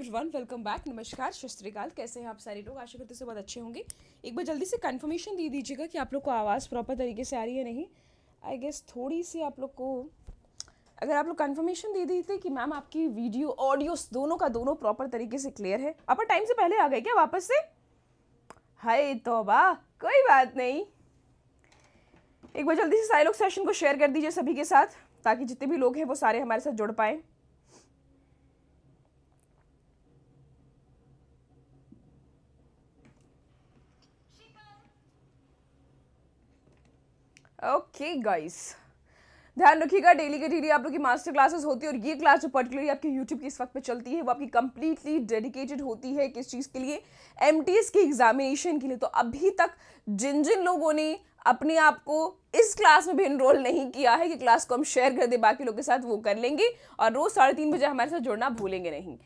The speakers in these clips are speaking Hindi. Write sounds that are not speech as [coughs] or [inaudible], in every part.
एवरीवन वेलकम बैक नमस्कार शस्त्रीकाल कैसे हैं आप सारे लोग आशा करते से बहुत अच्छे होंगे एक बार जल्दी से कंफर्मेशन दे दीजिएगा कि आप लोग को आवाज़ प्रॉपर तरीके से आ रही है नहीं आई गेस थोड़ी सी आप लोग को अगर आप लोग कंफर्मेशन दे दी कि मैम आपकी वीडियो ऑडियो दोनों का दोनों प्रॉपर तरीके से क्लियर है आप टाइम से पहले आ गए क्या वापस से हाय तोबा कोई बात नहीं एक बार जल्दी से सारे लोग सेशन को शेयर कर दीजिए सभी के साथ ताकि जितने भी लोग हैं वो सारे हमारे साथ जुड़ पाएँ ओके गाइस ध्यान रखिएगा डेली के डेली आप लोग की मास्टर क्लासेस होती है और ये क्लास जो पर्टिकुलरली आपके यूट्यूब की इस वक्त पे चलती है वो आपकी कंप्लीटली डेडिकेटेड होती है किस चीज़ के लिए एम के एग्जामिनेशन के लिए तो अभी तक जिन जिन लोगों ने अपने आप को इस क्लास में भी इनरोल नहीं किया है कि क्लास को हम शेयर कर दें बाकी लोगों के साथ वो कर लेंगे और रोज़ साढ़े तीन बजे हमारे साथ जुड़ना भूलेंगे नहीं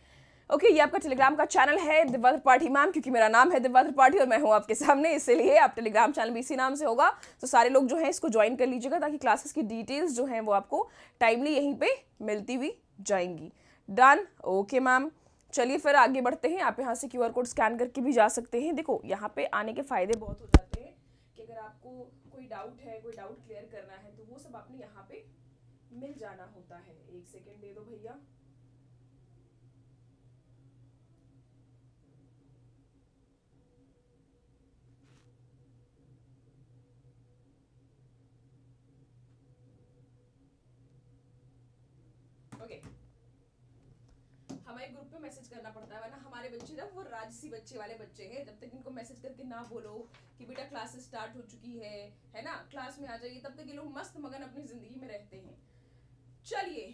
ओके okay, ये आपका टेलीग्राम का चैनल है दिव्या त्रिपाठी मैम क्योंकि मेरा नाम है दिव्या त्रिपाठी और मैं हूँ आपके सामने इसीलिए आप टेलीग्राम चैनल भी इसी नाम से होगा तो सारे लोग जो है इसको ज्वाइन कर लीजिएगा ताकि क्लासेस की डिटेल्स जो हैं वो आपको टाइमली यहीं पे मिलती हुई जाएंगी डन ओके मैम चलिए फिर आगे बढ़ते हैं आप यहाँ से क्यू कोड स्कैन करके भी जा सकते हैं देखो यहाँ पे आने के फ़ायदे बहुत हो जाते हैं कि अगर आपको कोई डाउट है कोई डाउट क्लियर करना है तो वो सब आपने यहाँ पे मिल जाना होता है एक सेकेंड दे दो भैया ओके हमारे ग्रुप पे मैसेज करना पड़ता है वरना हमारे बच्चे ना वो राजसी बच्चे वाले बच्चे हैं जब तक इनको मैसेज करके ना बोलो कि बेटा क्लास स्टार्ट हो चुकी है है ना क्लास में आ जाइए तब तक ये लोग मस्त मगन अपनी ज़िंदगी में रहते हैं चलिए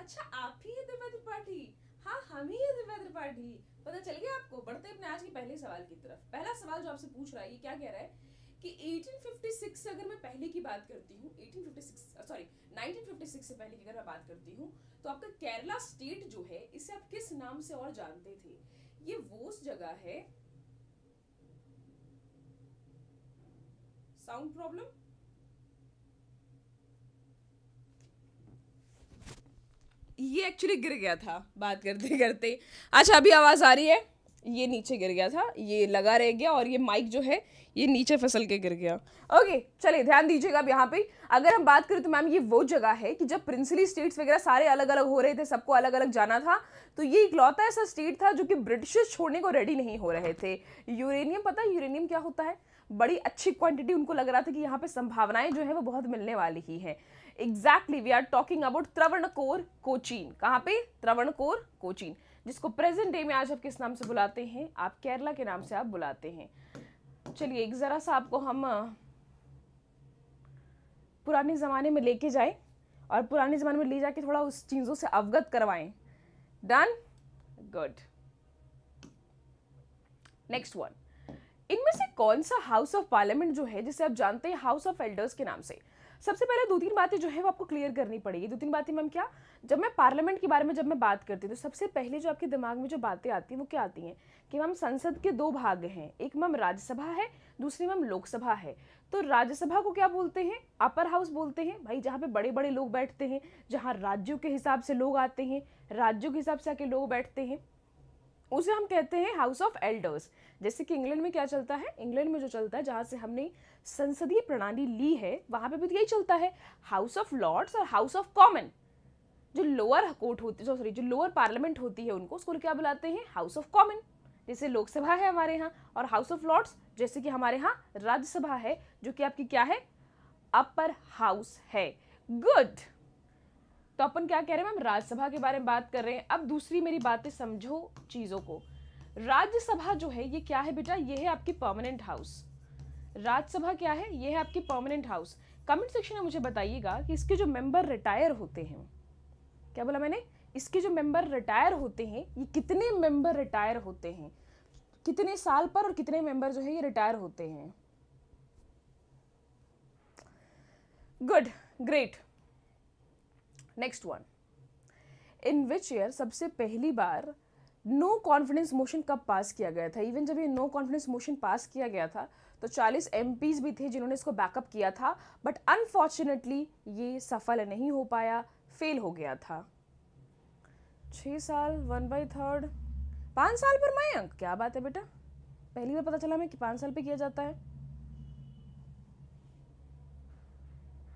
अच्छा आप ही है दिव्या त्रिपाठी हाँ हम ही है दिव्या त्रिपाठी पता चल गया आपको बढ़ते अपने आज के पहले सवाल की तरफ पहला सवाल जो आपसे पूछ रहा है ये क्या कह रहा है कि 1856 अगर मैं पहले की बात करती हूँ 1856 सॉरी 1956 से पहले की अगर मैं बात करती हूँ तो आपका केरला स्टेट जो है इसे आप किस नाम से और जानते थे ये वो जगह है साउंड प्रॉब्लम ये एक्चुअली गिर गया था बात करते करते अच्छा अभी आवाज़ आ रही है ये नीचे गिर गया था ये लगा रह गया और ये माइक जो है ये नीचे फसल के गिर गया ओके चलिए ध्यान दीजिएगा अब यहाँ पे अगर हम बात करें तो मैम ये वो जगह है कि जब प्रिंसली स्टेट्स वगैरह सारे अलग अलग हो रहे थे सबको अलग अलग जाना था तो ये इकलौता ऐसा स्टेट था जो कि ब्रिटिश छोड़ने को रेडी नहीं हो रहे थे यूरेनियम पता है यूरेनियम क्या होता है बड़ी अच्छी क्वांटिटी उनको लग रहा था कि यहाँ पे संभावनाएं जो है वो बहुत मिलने वाली ही है exactly we are talking about Travancore Cochin कहाँ पे त्रवणकोर कोचीन जिसको प्रेजेंट डे में आज आप किस नाम से बुलाते हैं आप केरला के नाम से आप बुलाते हैं चलिए एक ज़रा सा आपको हम पुराने ज़माने में लेके जाएं और पुराने ज़माने में ले जाके थोड़ा उस चीज़ों से अवगत करवाएं डन गुड नेक्स्ट वन इनमें से कौन सा हाउस ऑफ पार्लियामेंट जो है जिसे आप जानते हैं हाउस ऑफ एल्डर्स के नाम से सबसे पहले दो तीन बातें जो है वो आपको क्लियर करनी पड़ेगी दो तीन बातें मैम क्या जब मैं पार्लियामेंट के बारे में जब मैं बात करती हूँ तो सबसे पहले जो आपके दिमाग में जो बातें आती हैं वो क्या आती हैं कि मैम संसद के दो भाग हैं एक मैम राज्यसभा है दूसरी मैम लोकसभा है तो राज्यसभा को क्या बोलते हैं अपर हाउस बोलते हैं भाई जहाँ पे बड़े बड़े लोग बैठते हैं जहाँ राज्यों के हिसाब से लोग आते हैं राज्यों के हिसाब से आके लोग बैठते हैं उसे हम कहते हैं हाउस ऑफ एल्डर्स जैसे कि इंग्लैंड में क्या चलता है इंग्लैंड में जो चलता है जहाँ से हमने संसदीय प्रणाली ली है वहाँ पे भी तो यही चलता है हाउस ऑफ लॉर्ड्स और हाउस ऑफ कॉमन जो लोअर कोर्ट होती है सॉरी जो लोअर पार्लियामेंट होती है उनको उसको क्या बुलाते हैं हाउस ऑफ कॉमन जैसे लोकसभा है हमारे यहाँ और हाउस ऑफ लॉर्ड्स जैसे कि हमारे यहाँ राज्यसभा है जो कि आपकी क्या है अपर हाउस है गुड तो अपन क्या कह रहे हैं मैम राज्यसभा के बारे में बात कर रहे हैं अब दूसरी मेरी बातें समझो चीज़ों को राज्यसभा जो है ये क्या है बेटा ये है आपकी परमानेंट हाउस राज्यसभा क्या है ये है आपकी परमानेंट हाउस कमेंट सेक्शन में मुझे बताइएगा कि इसके जो मेंबर रिटायर होते हैं क्या बोला मैंने इसके जो मेंबर रिटायर होते हैं ये कितने मेंबर रिटायर होते हैं कितने साल पर और कितने मेंबर जो है ये रिटायर होते हैं good great next one in which year सबसे पहली बार नो कॉन्फिडेंस मोशन कब पास किया गया था इवन जब ये नो कॉन्फिडेंस मोशन पास किया गया था तो 40 एम भी थे जिन्होंने इसको बैकअप किया था बट अनफॉर्चुनेटली ये सफल नहीं हो पाया फेल हो गया था छः साल वन बाई थर्ड पाँच साल पर मयंक क्या बात है बेटा पहली बार पता चला हमें कि पाँच साल पे किया जाता है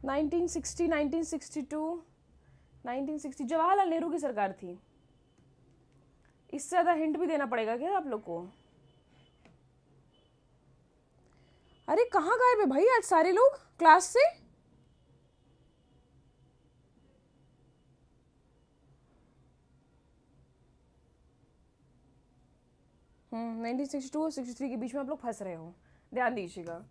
1960, 1962, 1960 जवाहरलाल नेहरू की सरकार थी इससे ज़्यादा हिंट भी देना पड़ेगा क्या आप लोग को अरे कहाँ गायब है भाई आज सारे लोग क्लास से नाइनटीन सिक्सटी टू और सिक्सटी थ्री के बीच में आप लोग फंस रहे हो ध्यान दीजिएगा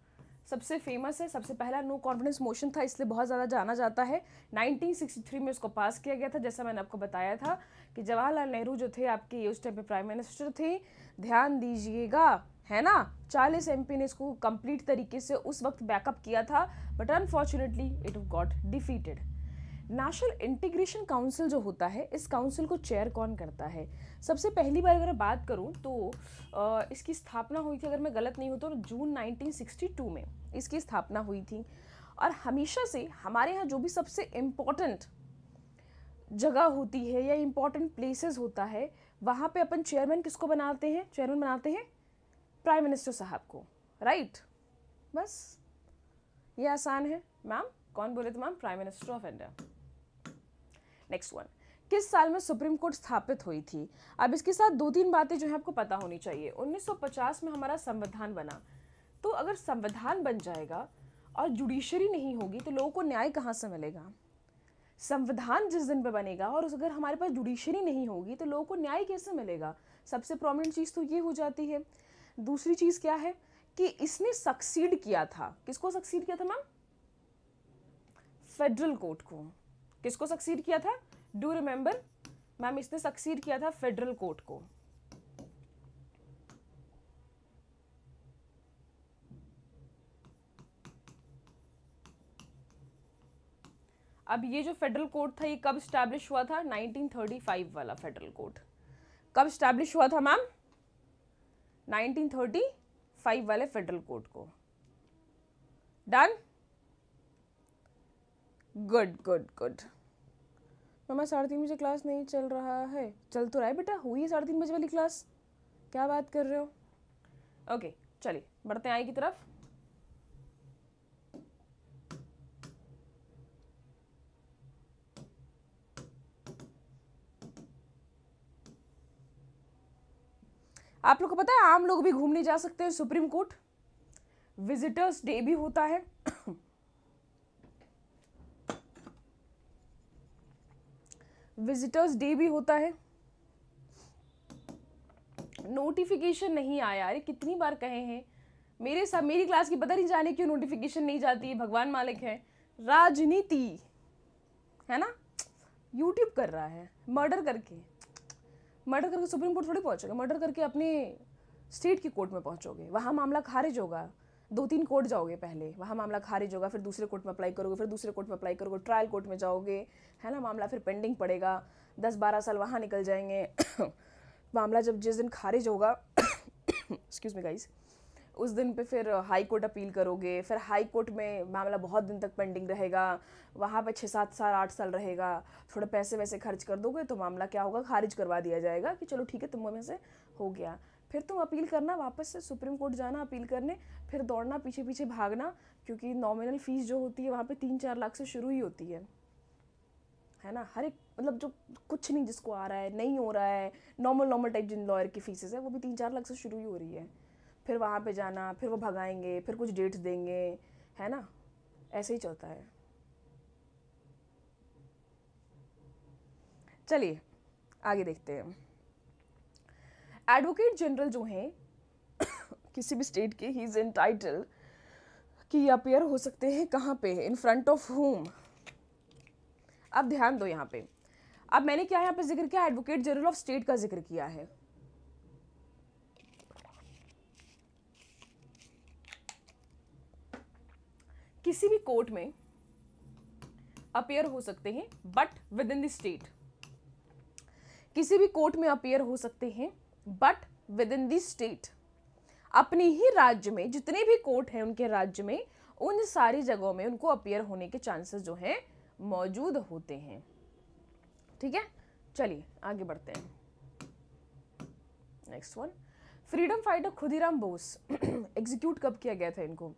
सबसे फेमस है सबसे पहला नो कॉन्फिडेंस मोशन था इसलिए बहुत ज़्यादा जाना जाता है 1963 में उसको पास किया गया था जैसा मैंने आपको बताया था कि जवाहरलाल नेहरू जो थे आपके उस टाइम पे प्राइम मिनिस्टर थे ध्यान दीजिएगा है ना चालीस एम ने इसको कंप्लीट तरीके से उस वक्त बैकअप किया था but unfortunately it got defeated National Integration Council जो होता है इस काउंसिल को चेयर कौन करता है सबसे पहली बार अगर मैं बात करूँ तो आ, इसकी स्थापना हुई थी अगर मैं गलत नहीं हूं तो जून 1962 में इसकी स्थापना हुई थी और हमेशा से हमारे यहाँ जो भी सबसे इम्पोर्टेंट जगह होती है या इम्पॉर्टेंट प्लेसेस होता है वहाँ पे अपन चेयरमैन किसको बनाते हैं चेयरमैन बनाते हैं प्राइम मिनिस्टर साहब को राइट बस ये आसान है मैम कौन बोले थे ma'am prime minister of India next one किस साल में सुप्रीम कोर्ट स्थापित हुई थी अब इसके साथ दो तीन बातें जो है आपको पता होनी चाहिए 1950 में हमारा संविधान बना तो अगर संविधान बन जाएगा और जुडिशरी नहीं होगी तो लोगों को न्याय कहाँ से मिलेगा संविधान जिस दिन पे बनेगा और उस अगर हमारे पास जुडिशरी नहीं होगी तो लोगों को न्याय कैसे मिलेगा सबसे प्रोमिनेंट चीज़ तो ये हो जाती है दूसरी चीज़ क्या है कि इसने सक्सीड किया था किसको सक्सीड किया था मैम फेडरल कोर्ट को किसको सक्सीड किया था डू रिमेंबर मैम इसने सक्सीड किया था फेडरल कोर्ट को अब ये जो फेडरल कोर्ट था ये कब स्टैब्लिश हुआ था 1935 वाला फेडरल कोर्ट कब स्टैब्लिश हुआ था मैम 1935 वाले फेडरल कोर्ट को डन गुड गुड गुड मम्मा साढ़े तीन बजे क्लास नहीं चल रहा है चल तो रहा है बेटा हुई है साढ़े तीन बजे वाली क्लास क्या बात कर रहे हो ओके चलिए बढ़ते हैं आई की तरफ आप लोग को पता है आम लोग भी घूमने जा सकते हैं सुप्रीम कोर्ट विजिटर्स डे भी होता है विजिटर्स डे भी होता है नोटिफिकेशन नहीं आया अरे कितनी बार कहे हैं मेरे साथ मेरी क्लास की पता नहीं जाने क्यों नोटिफिकेशन नहीं जाती भगवान मालिक है राजनीति है ना यूट्यूब कर रहा है मर्डर करके मर्डर करके सुप्रीम कोर्ट थोड़ी पहुँचोगे मर्डर करके अपने स्टेट की कोर्ट में पहुँचोगे वहाँ मामला खारिज होगा दो तीन कोर्ट जाओगे पहले वहाँ मामला खारिज होगा फिर दूसरे कोर्ट में अप्लाई करोगे फिर दूसरे कोर्ट में अप्लाई करोगे ट्रायल कोर्ट में जाओगे है ना मामला फिर पेंडिंग पड़ेगा दस बारह साल वहाँ निकल जाएंगे [coughs] मामला जब जिस दिन खारिज होगा एक्सक्यूज़ मी गाइस उस दिन पे फिर हाई कोर्ट अपील करोगे फिर हाई कोर्ट में मामला बहुत दिन तक पेंडिंग रहेगा वहाँ पे छः सात साल आठ साल रहेगा थोड़े पैसे वैसे खर्च कर दोगे तो मामला क्या होगा खारिज करवा दिया जाएगा कि चलो ठीक है तुम में से हो गया फिर तुम अपील करना वापस से सुप्रीम कोर्ट जाना अपील करने फिर दौड़ना पीछे पीछे भागना क्योंकि नॉमिनल फ़ीस जो होती है वहाँ पे तीन चार लाख से शुरू ही होती है है ना हर एक मतलब जो कुछ नहीं जिसको आ रहा है नहीं हो रहा है नॉर्मल नॉर्मल टाइप जिन लॉयर की फ़ीसेस है वो भी तीन चार लाख से शुरू ही हो रही है फिर वहाँ पे जाना फिर वो भगाएंगे फिर कुछ डेट्स देंगे है ना ऐसे ही चलता है चलिए आगे देखते हैं एडवोकेट जनरल जो हैं किसी भी स्टेट के ही इज़ टाइटल कि ये अपेयर हो सकते हैं कहाँ पे इन फ्रंट ऑफ होम अब ध्यान दो यहाँ पे अब मैंने क्या यहाँ पे जिक्र किया एडवोकेट जनरल ऑफ स्टेट का जिक्र किया है किसी भी कोर्ट में अपेयर हो सकते हैं but within the state किसी भी कोर्ट में अपेयर हो सकते हैं but within the state अपने ही राज्य में जितने भी कोर्ट हैं उनके राज्य में उन सारी जगहों में उनको अपियर होने के चांसेस जो हैं मौजूद होते हैं ठीक है चलिए आगे बढ़ते हैं next one freedom fighter Khudiram Bose execute कब किया गया था इनको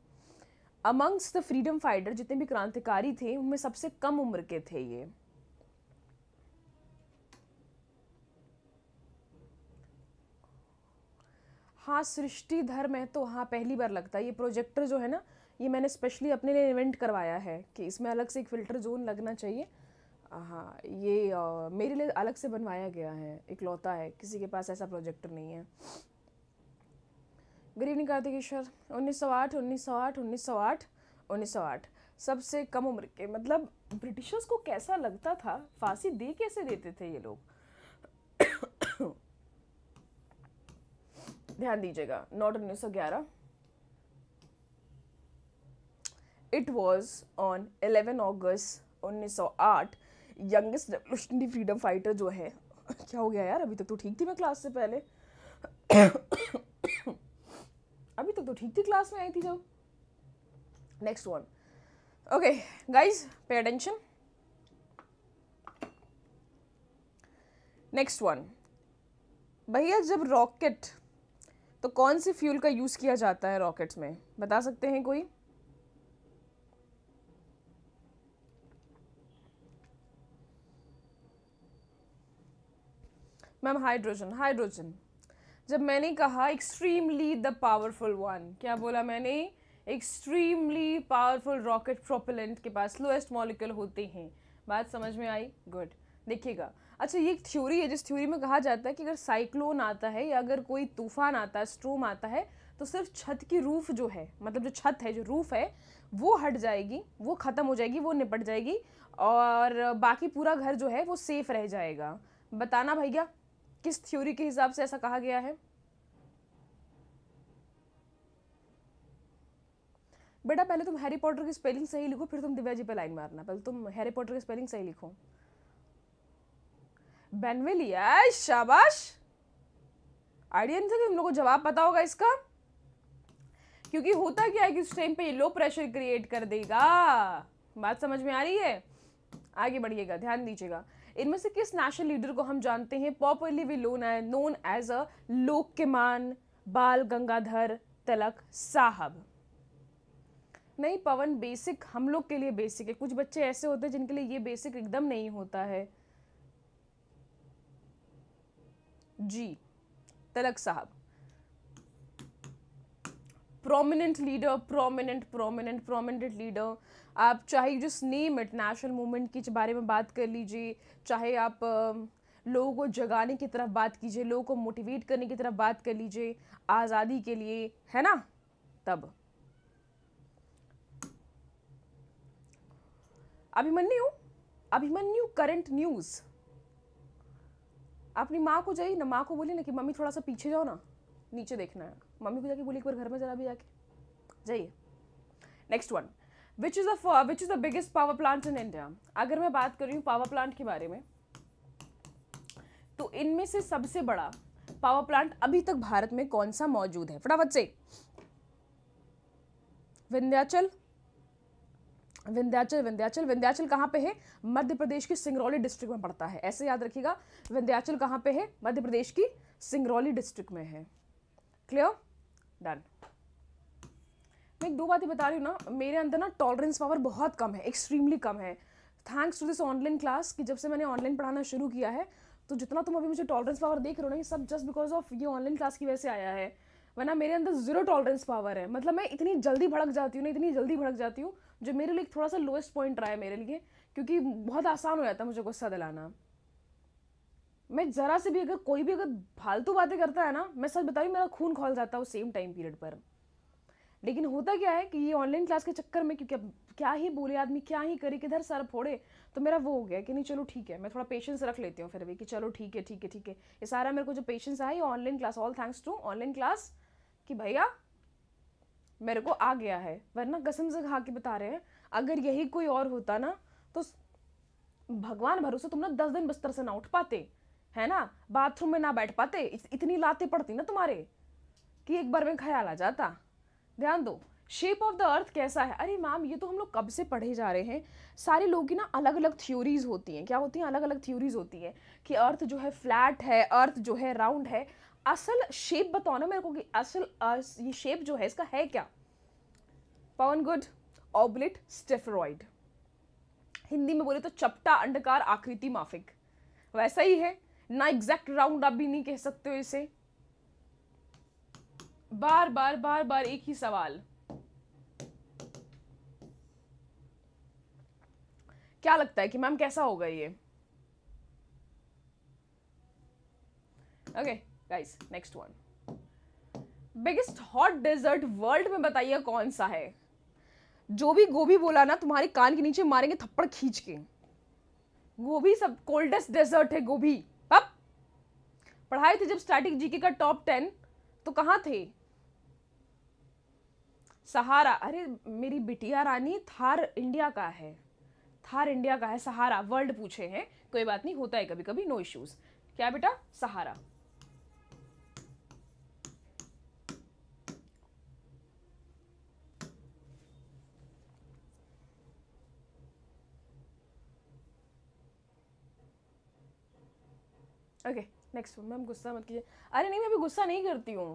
अमंग्स द फ्रीडम फाइटर जितने भी क्रांतिकारी थे उनमें सबसे कम उम्र के थे ये हाँ सृष्टि धर्म है तो हाँ पहली बार लगता है ये प्रोजेक्टर जो है ना ये मैंने स्पेशली अपने लिए इवेंट करवाया है कि इसमें अलग से एक फ़िल्टर जोन लगना चाहिए हाँ ये आ, मेरे लिए अलग से बनवाया गया है इकलौता है किसी के पास ऐसा प्रोजेक्टर नहीं है गुड इवनिंग कार्तिकेश्वर उन्नीस सौ आठ उन्नीस सौ आठ उन्नीस सौ आठ उन्नीस सौ आठ सबसे कम उम्र के मतलब ब्रिटिशर्स को कैसा लगता था फांसी दे कैसे देते थे ये लोग ध्यान दीजिएगा नॉट उन्नीस सौ ग्यारह इट वॉज ऑन उन्नीस सौ आठ यंगेस्ट रेवल्यूशनरी फ्रीडम फाइटर जो है [laughs] क्या हो गया यार अभी तक तो ठीक थी मैं क्लास से पहले [coughs] अभी तक तो ठीक थी क्लास में आई थी जब next one okay guys pay attention next one भैया जब रॉकेट तो कौन से फ्यूल का यूज़ किया जाता है रॉकेट्स में बता सकते हैं कोई मैम हाइड्रोजन हाइड्रोजन जब मैंने कहा एक्सट्रीमली द पावरफुल वन क्या बोला मैंने एक्सट्रीमली पावरफुल रॉकेट प्रोपेलेंट के पास लोएस्ट मॉलिक्यूल होते हैं बात समझ में आई गुड देखिएगा अच्छा ये एक थ्योरी है जिस थ्योरी में कहा जाता है कि अगर साइक्लोन आता है या अगर कोई तूफान आता है स्ट्रोम आता है तो सिर्फ छत की रूफ़ जो है मतलब जो छत है जो रूफ़ है वो हट जाएगी वो ख़त्म हो जाएगी वो निपट जाएगी और बाकी पूरा घर जो है वो सेफ़ रह जाएगा बताना भैया किस थ्योरी के हिसाब से ऐसा कहा गया है बेटा पहले तुम हैरी पॉटर की स्पेलिंग सही लिखो फिर तुम दिव्या जी पे लाइन मारना पहले तुम हैरी पॉटर की स्पेलिंग सही लिखो बेनवेलिया शाबाश आइडियन था कि लोगों लोग को जवाब पता होगा इसका क्योंकि होता क्या है कि उस टाइम पे ये लो प्रेशर क्रिएट कर देगा बात समझ में आ रही है आगे बढ़िएगा ध्यान दीजिएगा इनमें से किस नेशनल लीडर को हम जानते हैं popularly we loan known as a Lok Bal Gangadhar तिलक साहब नहीं पवन बेसिक हम लोग के लिए बेसिक है कुछ बच्चे ऐसे होते हैं जिनके लिए ये बेसिक एकदम नहीं होता है जी तलक साहब prominent leader prominent prominent prominent leader आप चाहे जिस नेम इट नेशनल मूवमेंट के बारे में बात कर लीजिए चाहे आप लोगों को जगाने की तरफ बात कीजिए लोगों को मोटिवेट करने की तरफ बात कर लीजिए आज़ादी के लिए है ना तब अभिमन्यु अभिमन्यु करंट न्यूज़ अपनी माँ को जाइए ना माँ को बोली ना कि मम्मी थोड़ा सा पीछे जाओ ना नीचे देखना है मम्मी को जाके बोली एक बार घर में जरा भी जाके जाइए next one which is a which is the biggest power plant in India अगर मैं बात कर रही हूँ पावर प्लांट के बारे में तो इनमें से सबसे बड़ा पावर प्लांट अभी तक भारत में कौन सा मौजूद है फटाफट से विंध्याचल विंध्याचल विंध्याचल विंध्याचल कहाँ पे है मध्य प्रदेश की सिंगरौली डिस्ट्रिक्ट में पड़ता है ऐसे याद रखिएगा विंध्याचल कहाँ पे है मध्य प्रदेश की सिंगरौली डिस्ट्रिक्ट में है क्लियर डन मैं एक दो बातें बता रही हूँ ना मेरे अंदर ना टॉलरेंस पावर बहुत कम है एक्सट्रीमली कम है thanks to this online class कि जब से मैंने ऑनलाइन पढ़ाना शुरू किया है तो जितना तुम अभी मुझे टॉलरेंस पावर देख रहे हो ना ये सब जस्ट बिकॉज ऑफ ये ऑनलाइन क्लास की वजह से आया है वरना मेरे अंदर जीरो टॉलरेंस पावर है मतलब मैं इतनी जल्दी भड़क जाती हूँ ना इतनी जल्दी भड़क जाती हूँ जो मेरे लिए थोड़ा सा लोएस्ट पॉइंट रहा है मेरे लिए क्योंकि बहुत आसान हो जाता है मुझे गुस्सा दिलाना मैं ज़रा से भी अगर कोई भी अगर फालतू बातें करता है ना मैं सच बताऊँ मेरा खून खोल जाता है उस सेम टाइम पीरियड पर लेकिन होता क्या है कि ये ऑनलाइन क्लास के चक्कर में क्योंकि अब क्या ही बोले आदमी क्या ही करे किधर सर फोड़े तो मेरा वो हो गया कि नहीं चलो ठीक है मैं थोड़ा पेशेंस रख लेती हूँ फिर भी कि चलो ठीक है ठीक है ठीक है ये सारा मेरे को जो पेशेंस आया online class all thanks to online class कि भैया मेरे को आ गया है वरना कसम से खा के बता रहे हैं अगर यही कोई और होता ना तो भगवान भरोसे तुम ना दस दिन बिस्तर से ना उठ पाते है ना बाथरूम में ना बैठ पाते इतनी लातें पड़ती ना तुम्हारे कि एक बार में ख्याल आ जाता ध्यान दो शेप ऑफ द अर्थ कैसा है अरे मैम ये तो हम लोग कब से पढ़े जा रहे हैं सारे लोग की ना अलग अलग थ्योरीज होती हैं क्या होती हैं अलग अलग थ्योरीज होती हैं कि अर्थ जो है फ्लैट है अर्थ जो है राउंड है असल शेप बताओ ना मेरे को कि असल ये शेप जो है इसका है क्या पवन गुड ऑबलेट स्टेफरॉइड हिंदी में बोले तो चपटा अंडकार आकृति माफिक वैसा ही है ना एग्जैक्ट राउंड आप भी नहीं कह सकते हो इसे बार बार बार बार एक ही सवाल क्या लगता है कि मैम कैसा होगा ये okay okay. Guys next one biggest hot desert world में बताइए कौन सा है जो भी गोभी बोला ना तुम्हारे कान के नीचे मारेंगे थप्पड़ खींच के गोभी सब कोल्डेस्ट डेजर्ट है गोभी पप पढ़ाए थे जब स्टैटिक जीके का टॉप टेन तो कहाँ थे सहारा अरे मेरी बिटिया रानी थार इंडिया का है थार इंडिया का है सहारा वर्ल्ड पूछे हैं कोई बात नहीं होता है कभी कभी नो इश्यूज़ क्या बेटा सहारा ओके नेक्स्ट मैम गुस्सा मत कीजिए अरे नहीं मैं अभी गुस्सा नहीं करती हूँ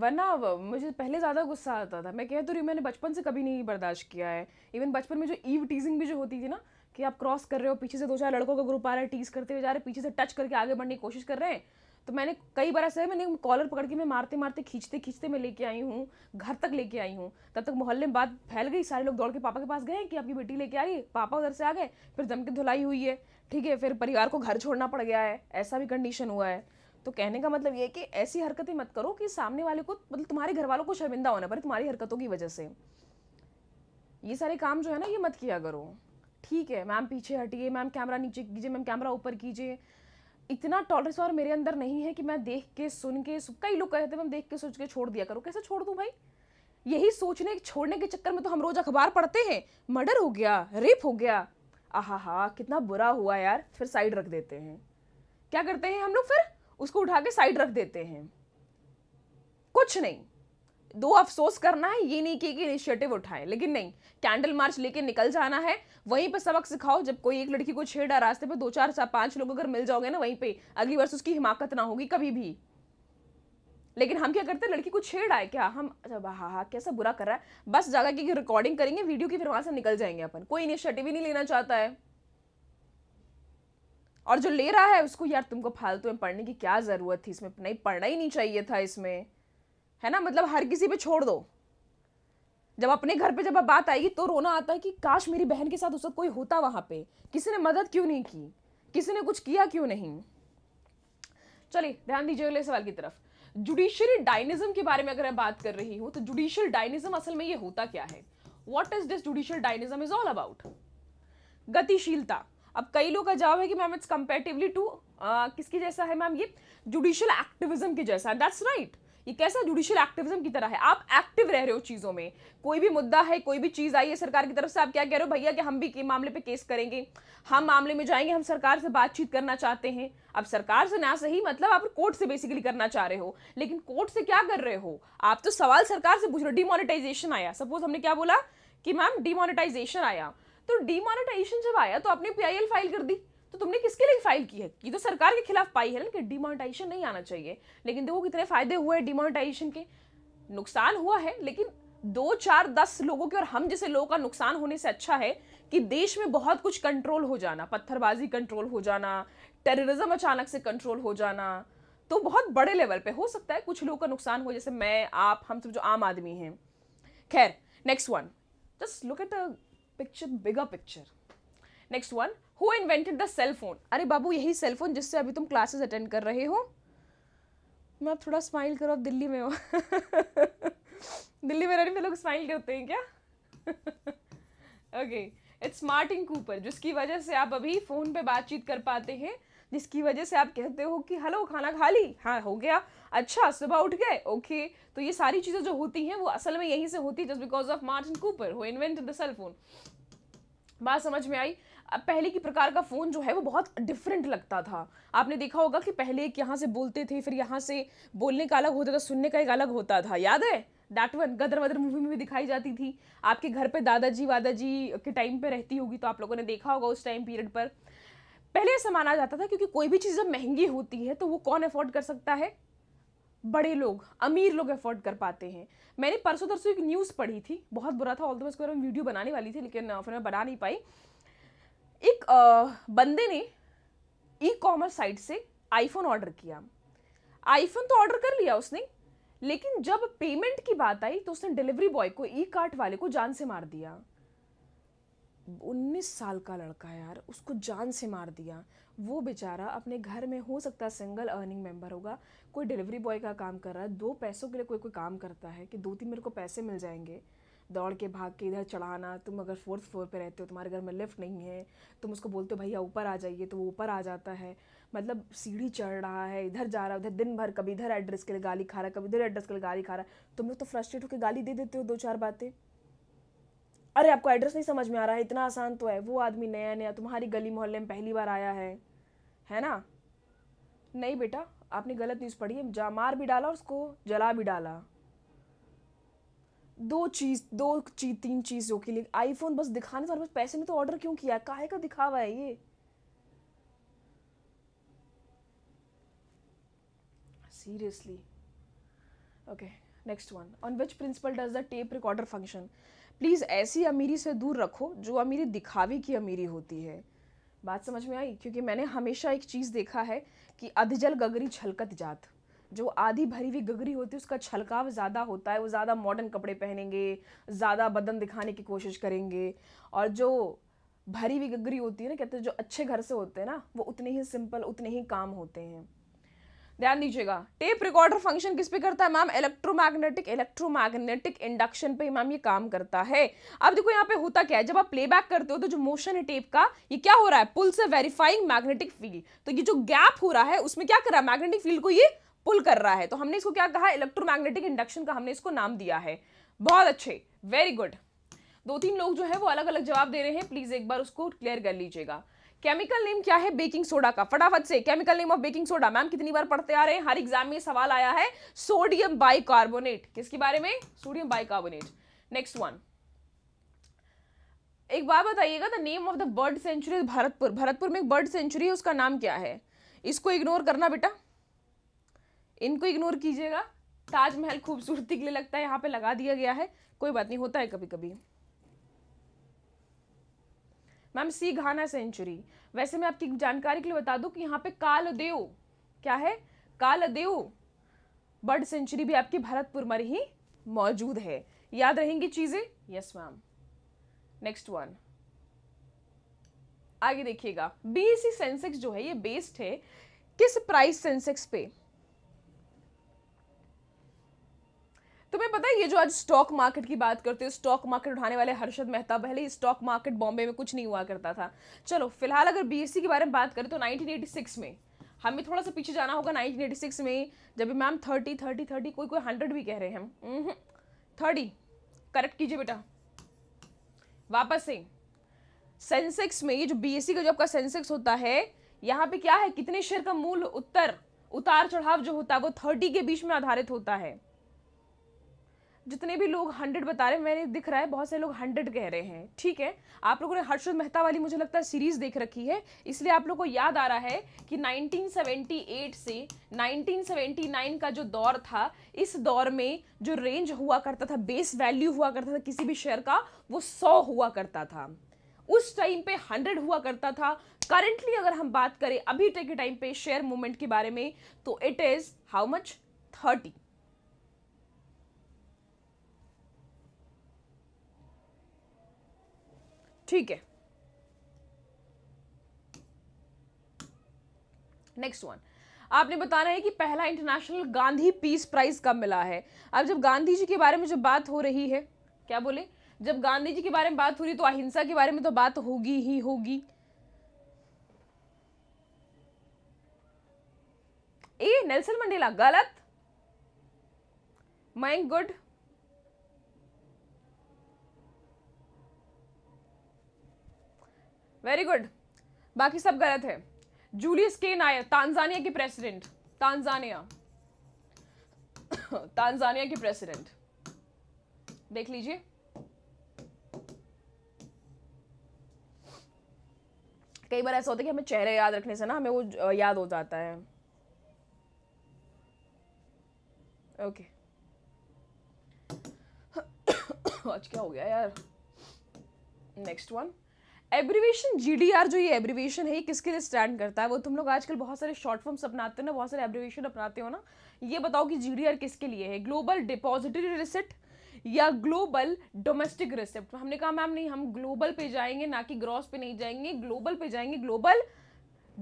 वरना मुझे पहले ज़्यादा गुस्सा आता था मैं कह तो रही मैंने बचपन से कभी नहीं बर्दाश्त किया है इवन बचपन में जो ईव टीजिंग भी जो होती थी ना कि आप क्रॉस कर रहे हो पीछे से दो चार लड़कों का ग्रुप आ रहा है टीज करते हुए जा रहे पीछे से टच करके आगे बढ़ने की कोशिश कर रहे हैं तो मैंने कई बार ऐसा है मैंने कॉलर पकड़ के मैं मारते मारते खींचते खींचते मैं लेके आई हूँ घर तक लेके आई हूँ तब तक मोहल्ले में बात फैल गई सारे लोग दौड़ के पापा के पास गए कि आपकी बेटी लेके आ गई पापा उधर से आ गए फिर दम के धुलाई हुई है ठीक है फिर परिवार को घर छोड़ना पड़ गया है ऐसा भी कंडीशन हुआ है तो कहने का मतलब ये है कि ऐसी हरकतें मत करो कि सामने वाले को मतलब तुम्हारे घर वालों को शर्मिंदा होना पड़े तुम्हारी हरकतों की वजह से ये सारे काम जो है ना ये मत किया करो ठीक है मैम पीछे हटिए मैम कैमरा नीचे कीजिए मैम कैमरा ऊपर कीजिए इतना टॉलरेंस और मेरे अंदर नहीं है कि मैं देख के सुन के कई लोग कहते हैं मैम देख के सोच के छोड़ दिया करो कैसे छोड़ दूँ भाई यही सोचने छोड़ने के चक्कर में तो हम रोज़ अखबार पढ़ते हैं मर्डर हो गया रेप हो गया आहा हा कितना बुरा हुआ यार फिर साइड रख देते हैं क्या करते हैं हम लोग फिर उसको उठा के साइड रख देते हैं कुछ नहीं दो अफसोस करना है ये नहीं कि इनिशिएटिव उठाएं लेकिन नहीं कैंडल मार्च लेके निकल जाना है वहीं पर सबक सिखाओ जब कोई एक लड़की को छेड़ा रास्ते पर दो चार चार पांच लोग अगर मिल जाओगे ना वहीं पे अगली वर्ष उसकी हिमाकत ना होगी कभी भी लेकिन हम क्या करते हैं लड़की को छेड़ आए क्या हम हाँ हाँ कैसा बुरा कर रहा है बस जाकर के रिकॉर्डिंग करेंगे वीडियो की फिर वहां से निकल जाएंगे अपन कोई इनिशिएटिव ही नहीं लेना चाहता है और जो ले रहा है उसको यार तुमको फालतू में पढ़ने की क्या ज़रूरत थी इसमें नहीं पढ़ना ही नहीं चाहिए था इसमें है ना मतलब हर किसी पे छोड़ दो जब अपने घर पे जब आप बात आएगी तो रोना आता है कि काश मेरी बहन के साथ उस वक्त कोई होता वहां पे किसी ने मदद क्यों नहीं की किसी ने कुछ किया क्यों नहीं चलिए ध्यान दीजिए अगले सवाल की तरफ जुडिशरी डायनिज्म के बारे में अगर मैं बात कर रही हूं तो जुडिशियल डायनिज्म असल में ये होता क्या है what is this judicial dynamism is all about गतिशीलता अब कई लोग का जवाब है कि मैम इट्स कंपेरेटिवली टू किसकी जैसा है मैम ये जुडिशियल एक्टिविज्म के जैसा दैट्स राइट right. ये कैसा जुडिशियल एक्टिविज्म की तरह है आप एक्टिव रह रहे हो चीज़ों में कोई भी मुद्दा है कोई भी चीज़ आई है सरकार की तरफ से आप क्या कह रहे हो भैया कि हम भी के मामले पे केस करेंगे हम मामले में जाएंगे हम सरकार से बातचीत करना चाहते हैं अब सरकार से ना सही मतलब आप कोर्ट से बेसिकली करना चाह रहे हो लेकिन कोर्ट से क्या कर रहे हो आप तो सवाल सरकार से पूछ रहे हो डिमोनिटाइजेशन आया सपोज हमने क्या बोला कि मैम डिमोनिटाइजेशन आया तो डिमोनिटाइजेशन जब आया तो आपने पी फाइल कर दी तो तुमने किसके लिए फाइल की है ये तो सरकार के खिलाफ पाई है ना कि डिमोनिटाइजेशन नहीं आना चाहिए लेकिन देखो कितने फायदे हुए हैं डिमोनिटाइजेशन के नुकसान हुआ है लेकिन दो चार दस लोगों के और हम जैसे लोगों का नुकसान होने से अच्छा है कि देश में बहुत कुछ कंट्रोल हो जाना पत्थरबाजी कंट्रोल हो जाना टेररिज्म अचानक से कंट्रोल हो जाना तो बहुत बड़े लेवल पे हो सकता है कुछ लोगों का नुकसान हो जैसे मैं आप हम सब जो आम आदमी हैं खैर next one just look at the picture bigger picture next one who invented the cell phone अरे बाबू यही सेल फोन जिससे अभी तुम क्लासेस अटेंड कर रहे हो मैं आप थोड़ा स्माइल करो आप दिल्ली में हो [laughs] दिल्ली में रहने में लोग स्माइल करते हैं क्या ओके इट्स मार्टिन कूपर जिसकी वजह से आप अभी फ़ोन पे बातचीत कर पाते हैं जिसकी वजह से आप कहते हो कि हेलो खाना खा ली हाँ हो गया अच्छा सुबह उठ गए ओके तो ये सारी चीज़ें जो होती हैं वो असल में यहीं से होती है just because of Martin Cooper who invent the cell phone बात समझ में आई पहले की प्रकार का फ़ोन जो है वो बहुत डिफरेंट लगता था आपने देखा होगा कि पहले एक यहाँ से बोलते थे फिर यहाँ से बोलने का अलग होता था सुनने का एक अलग होता था याद है डैट वन गदर वदर मूवी में भी दिखाई जाती थी आपके घर पे दादाजी वादाजी के टाइम पे रहती होगी तो आप लोगों ने देखा होगा उस टाइम पीरियड पर पहले ऐसा माना जाता था क्योंकि कोई भी चीज़ जब महंगी होती है तो वो कौन अफोर्ड कर सकता है बड़े लोग अमीर लोग अफोर्ड कर पाते हैं मैंने परसों तरसों एक न्यूज़ पढ़ी थी बहुत बुरा था ऑल मैं बारे में वीडियो बनाने वाली थी लेकिन फिर मैं बना नहीं पाई एक बंदे ने ई कॉमर्स साइट से आईफोन ऑर्डर किया आईफोन तो ऑर्डर कर लिया उसने लेकिन जब पेमेंट की बात आई तो उसने डिलीवरी बॉय को ई कार्ट वाले को जान से मार दिया उन्नीस साल का लड़का यार उसको जान से मार दिया वो बेचारा अपने घर में हो सकता है सिंगल अर्निंग मेंबर होगा कोई डिलीवरी बॉय का काम कर रहा है दो पैसों के लिए कोई कोई काम करता है कि दो तीन मेरे को पैसे मिल जाएंगे दौड़ के भाग के इधर चढ़ाना तुम अगर फोर्थ फ्लोर पे रहते हो तुम्हारे घर में लिफ्ट नहीं है तुम उसको बोलते हो भैया ऊपर आ जाइए तो वो ऊपर आ जाता है मतलब सीढ़ी चढ़ रहा है इधर जा रहा है उधर दिन भर कभी इधर एड्रेस के लिए गाली खा रहा है कभी इधर एड्रेस के लिए गाली खा रहा है तुम लोग तो फ्रस्ट्रेट होकर गाली दे देते हो दो चार बातें अरे आपको एड्रेस नहीं समझ में आ रहा है इतना आसान तो है वो आदमी नया नया तुम्हारी गली मोहल्ले में पहली बार आया है है ना नहीं बेटा आपने गलत न्यूज़ पढ़ी है जा मार भी डाला और उसको जला भी डाला दो चीज़ दो चीज तीन चीज़ों के लिए आईफोन बस दिखाने तो बस पैसे में तो ऑर्डर क्यों किया काहे का दिखावा है ये seriously okay next one on which principle does the tape recorder function please ऐसी अमीरी से दूर रखो जो अमीरी दिखावे की अमीरी होती है बात समझ में आई क्योंकि मैंने हमेशा एक चीज़ देखा है कि अधजल गगरी छलकत जात जो आधी भरी हुई गगरी होती है उसका छलकाव ज़्यादा होता है वो ज़्यादा मॉडर्न कपड़े पहनेंगे ज़्यादा बदन दिखाने की कोशिश करेंगे और जो भरी हुई गगरी होती है ना कहते हैं जो अच्छे घर से होते हैं ना वो उतने ही सिंपल उतने ही काम होते हैं ध्यान दीजिएगा टेप रिकॉर्डर फंक्शन किस पे करता है मैम इलेक्ट्रोमैग्नेटिक इलेक्ट्रोमैग्नेटिक इंडक्शन पे मैम ये काम करता है अब देखो यहाँ पे होता क्या है जब आप प्लेबैक करते हो तो जो मोशन है टेप का ये क्या हो रहा है पुल से वेरीफाइंग मैग्नेटिक फील्ड तो ये जो गैप हो रहा है उसमें क्या कर रहा है मैग्नेटिक फील्ड को ये पुल कर रहा है तो हमने इसको क्या कहा इलेक्ट्रोमैग्नेटिक इंडक्शन का हमने इसको नाम दिया है बहुत अच्छे वेरी गुड दो तीन लोग जो है वो अलग अलग जवाब दे रहे हैं प्लीज़ एक बार उसको क्लियर कर लीजिएगा केमिकल नेम क्या है बेकिंग सोडा का फटाफट से chemical name of baking soda ma'am कितनी बार पढ़ते आ रहे हैं हर एग्जाम में सवाल आया है सोडियम बाइकार्बोनेट किसके बारे में सोडियम बाइकार्बोनेट नेक्स्ट वन एक बार बताइएगा the name of the bird sanctuary Bharatpur Bharatpur में एक बर्ड सेंचुरी है उसका नाम क्या है इसको इग्नोर करना बेटा इनको इग्नोर कीजिएगा ताजमहल खूबसूरती के लिए लगता है यहाँ पे लगा दिया गया है कोई बात नहीं होता है कभी कभी मैम सी घाना सेंचुरी वैसे मैं आपकी जानकारी के लिए बता दूं कि यहाँ पे कालदेव क्या है कालदेव बर्ड सेंचुरी भी आपकी भरतपुर में ही मौजूद है याद रहेंगी चीज़ें यस मैम नेक्स्ट वन आगे देखिएगा बी सेंसेक्स जो है ये बेस्ड है किस प्राइस सेंसेक्स पे तुम्हें पता है ये जो आज स्टॉक मार्केट की बात करते हो स्टॉक मार्केट उठाने वाले हर्षद मेहता पहले स्टॉक मार्केट बॉम्बे में कुछ नहीं हुआ करता था चलो फिलहाल अगर बीएससी के बारे में बात करें तो 1986 में हमें थोड़ा सा पीछे जाना होगा 1986 में जब मैम थर्टी थर्टी थर्टी कोई कोई हंड्रेड भी कह रहे हैं हम थर्टी हम्म, करेक्ट कीजिए बेटा वापस से सेंसेक्स में ये जो बी का जो आपका सेंसेक्स होता है यहाँ पे क्या है कितने शेयर का मूल उत्तर उतार चढ़ाव जो होता है वो थर्टी के बीच में आधारित होता है जितने भी लोग हंड्रेड बता रहे हैं मैंने दिख रहा है बहुत सारे लोग हंड्रेड कह रहे हैं ठीक है आप लोगों ने हर्षद मेहता वाली मुझे लगता है सीरीज़ देख रखी है इसलिए आप लोग को याद आ रहा है कि 1978 से 1979 का जो दौर था इस दौर में जो रेंज हुआ करता था बेस वैल्यू हुआ करता था किसी भी शेयर का वो सौ हुआ करता था उस टाइम पे हंड्रेड हुआ करता था करेंटली अगर हम बात करें अभी के टाइम पे शेयर मूवमेंट के बारे में तो it is how much thirty ठीक है नेक्स्ट वन आपने बताना है कि पहला इंटरनेशनल गांधी पीस प्राइज कब मिला है अब जब गांधी जी के बारे में जब बात हो रही है क्या बोले जब गांधी जी के बारे में बात हो रही तो अहिंसा के बारे में तो बात होगी ही होगी ए नेल्सन मंडेला गलत मयंक गुड वेरी गुड बाकी सब गलत है जूलियस के नायर तानजानिया की प्रेसिडेंट तानजानिया तानजानिया की प्रेसिडेंट देख लीजिए कई बार ऐसा होता है कि हमें चेहरे याद रखने से ना हमें वो याद हो जाता है ओके [coughs] आज क्या हो गया यार नेक्स्ट वन एब्रीवेशन जीडीआर जो ये एब्रीवेशन है ये किसके लिए स्टैंड करता है वो तुम लोग आजकल बहुत सारे शॉर्ट फॉर्म्स अपनाते हो ना बहुत सारे एब्रीवेशन अपनाते हो ना ये बताओ कि जीडीआर किसके लिए है ग्लोबल डिपॉजिटरी रिसिट या ग्लोबल डोमेस्टिक रिसिप्ट हमने कहा मैम नहीं हम ग्लोबल पे जाएंगे ना कि ग्रॉस पे नहीं जाएंगे ग्लोबल पे जाएंगे ग्लोबल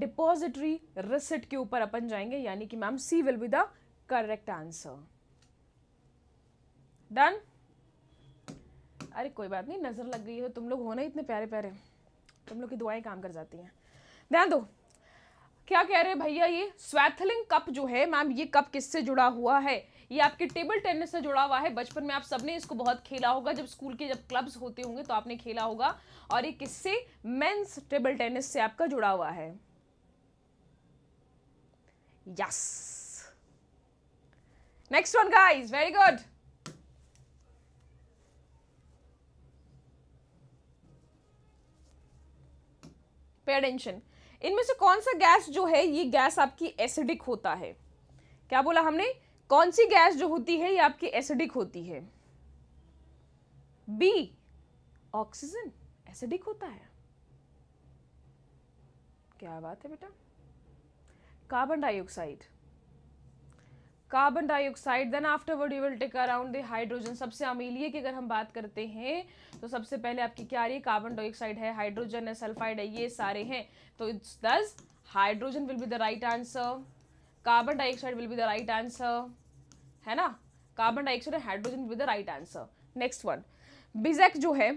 डिपॉजिटरी रिसिट के ऊपर अपन जाएंगे यानी कि ma'am C will be the correct answer done अरे कोई बात नहीं नजर लग गई है तुम लोग हो ना इतने प्यारे प्यारे तुम लोग की दुआएं काम कर जाती हैं ध्यान दो क्या कह रहे हैं भैया ये स्वैथलिंग कप जो है मैम ये कप किससे जुड़ा हुआ है ये आपके टेबल टेनिस से जुड़ा हुआ है बचपन में आप सबने इसको बहुत खेला होगा जब स्कूल के जब क्लब्स होते होंगे तो आपने खेला होगा और ये किससे मेंस टेबल टेनिस से आपका जुड़ा हुआ है yes next one guys very good attention इनमें से कौन सा गैस जो है ये गैस आपकी एसिडिक होता है क्या बोला हमने कौन सी गैस जो होती है ये आपकी एसिडिक होती है बी ऑक्सीजन एसिडिक होता है क्या बात है बेटा carbon dioxide carbon dioxide then afterward you will take around the hydrogen सबसे अमीलिए की अगर हम बात करते हैं तो सबसे पहले आपकी क्या आ रही है कार्बन डाइऑक्साइड है हाइड्रोजन है सल्फाइड है ये सारे हैं तो it's this hydrogen will be the right answer carbon dioxide will be the right answer है ना carbon dioxide hydrogen will be the right answer next one Bijak जो है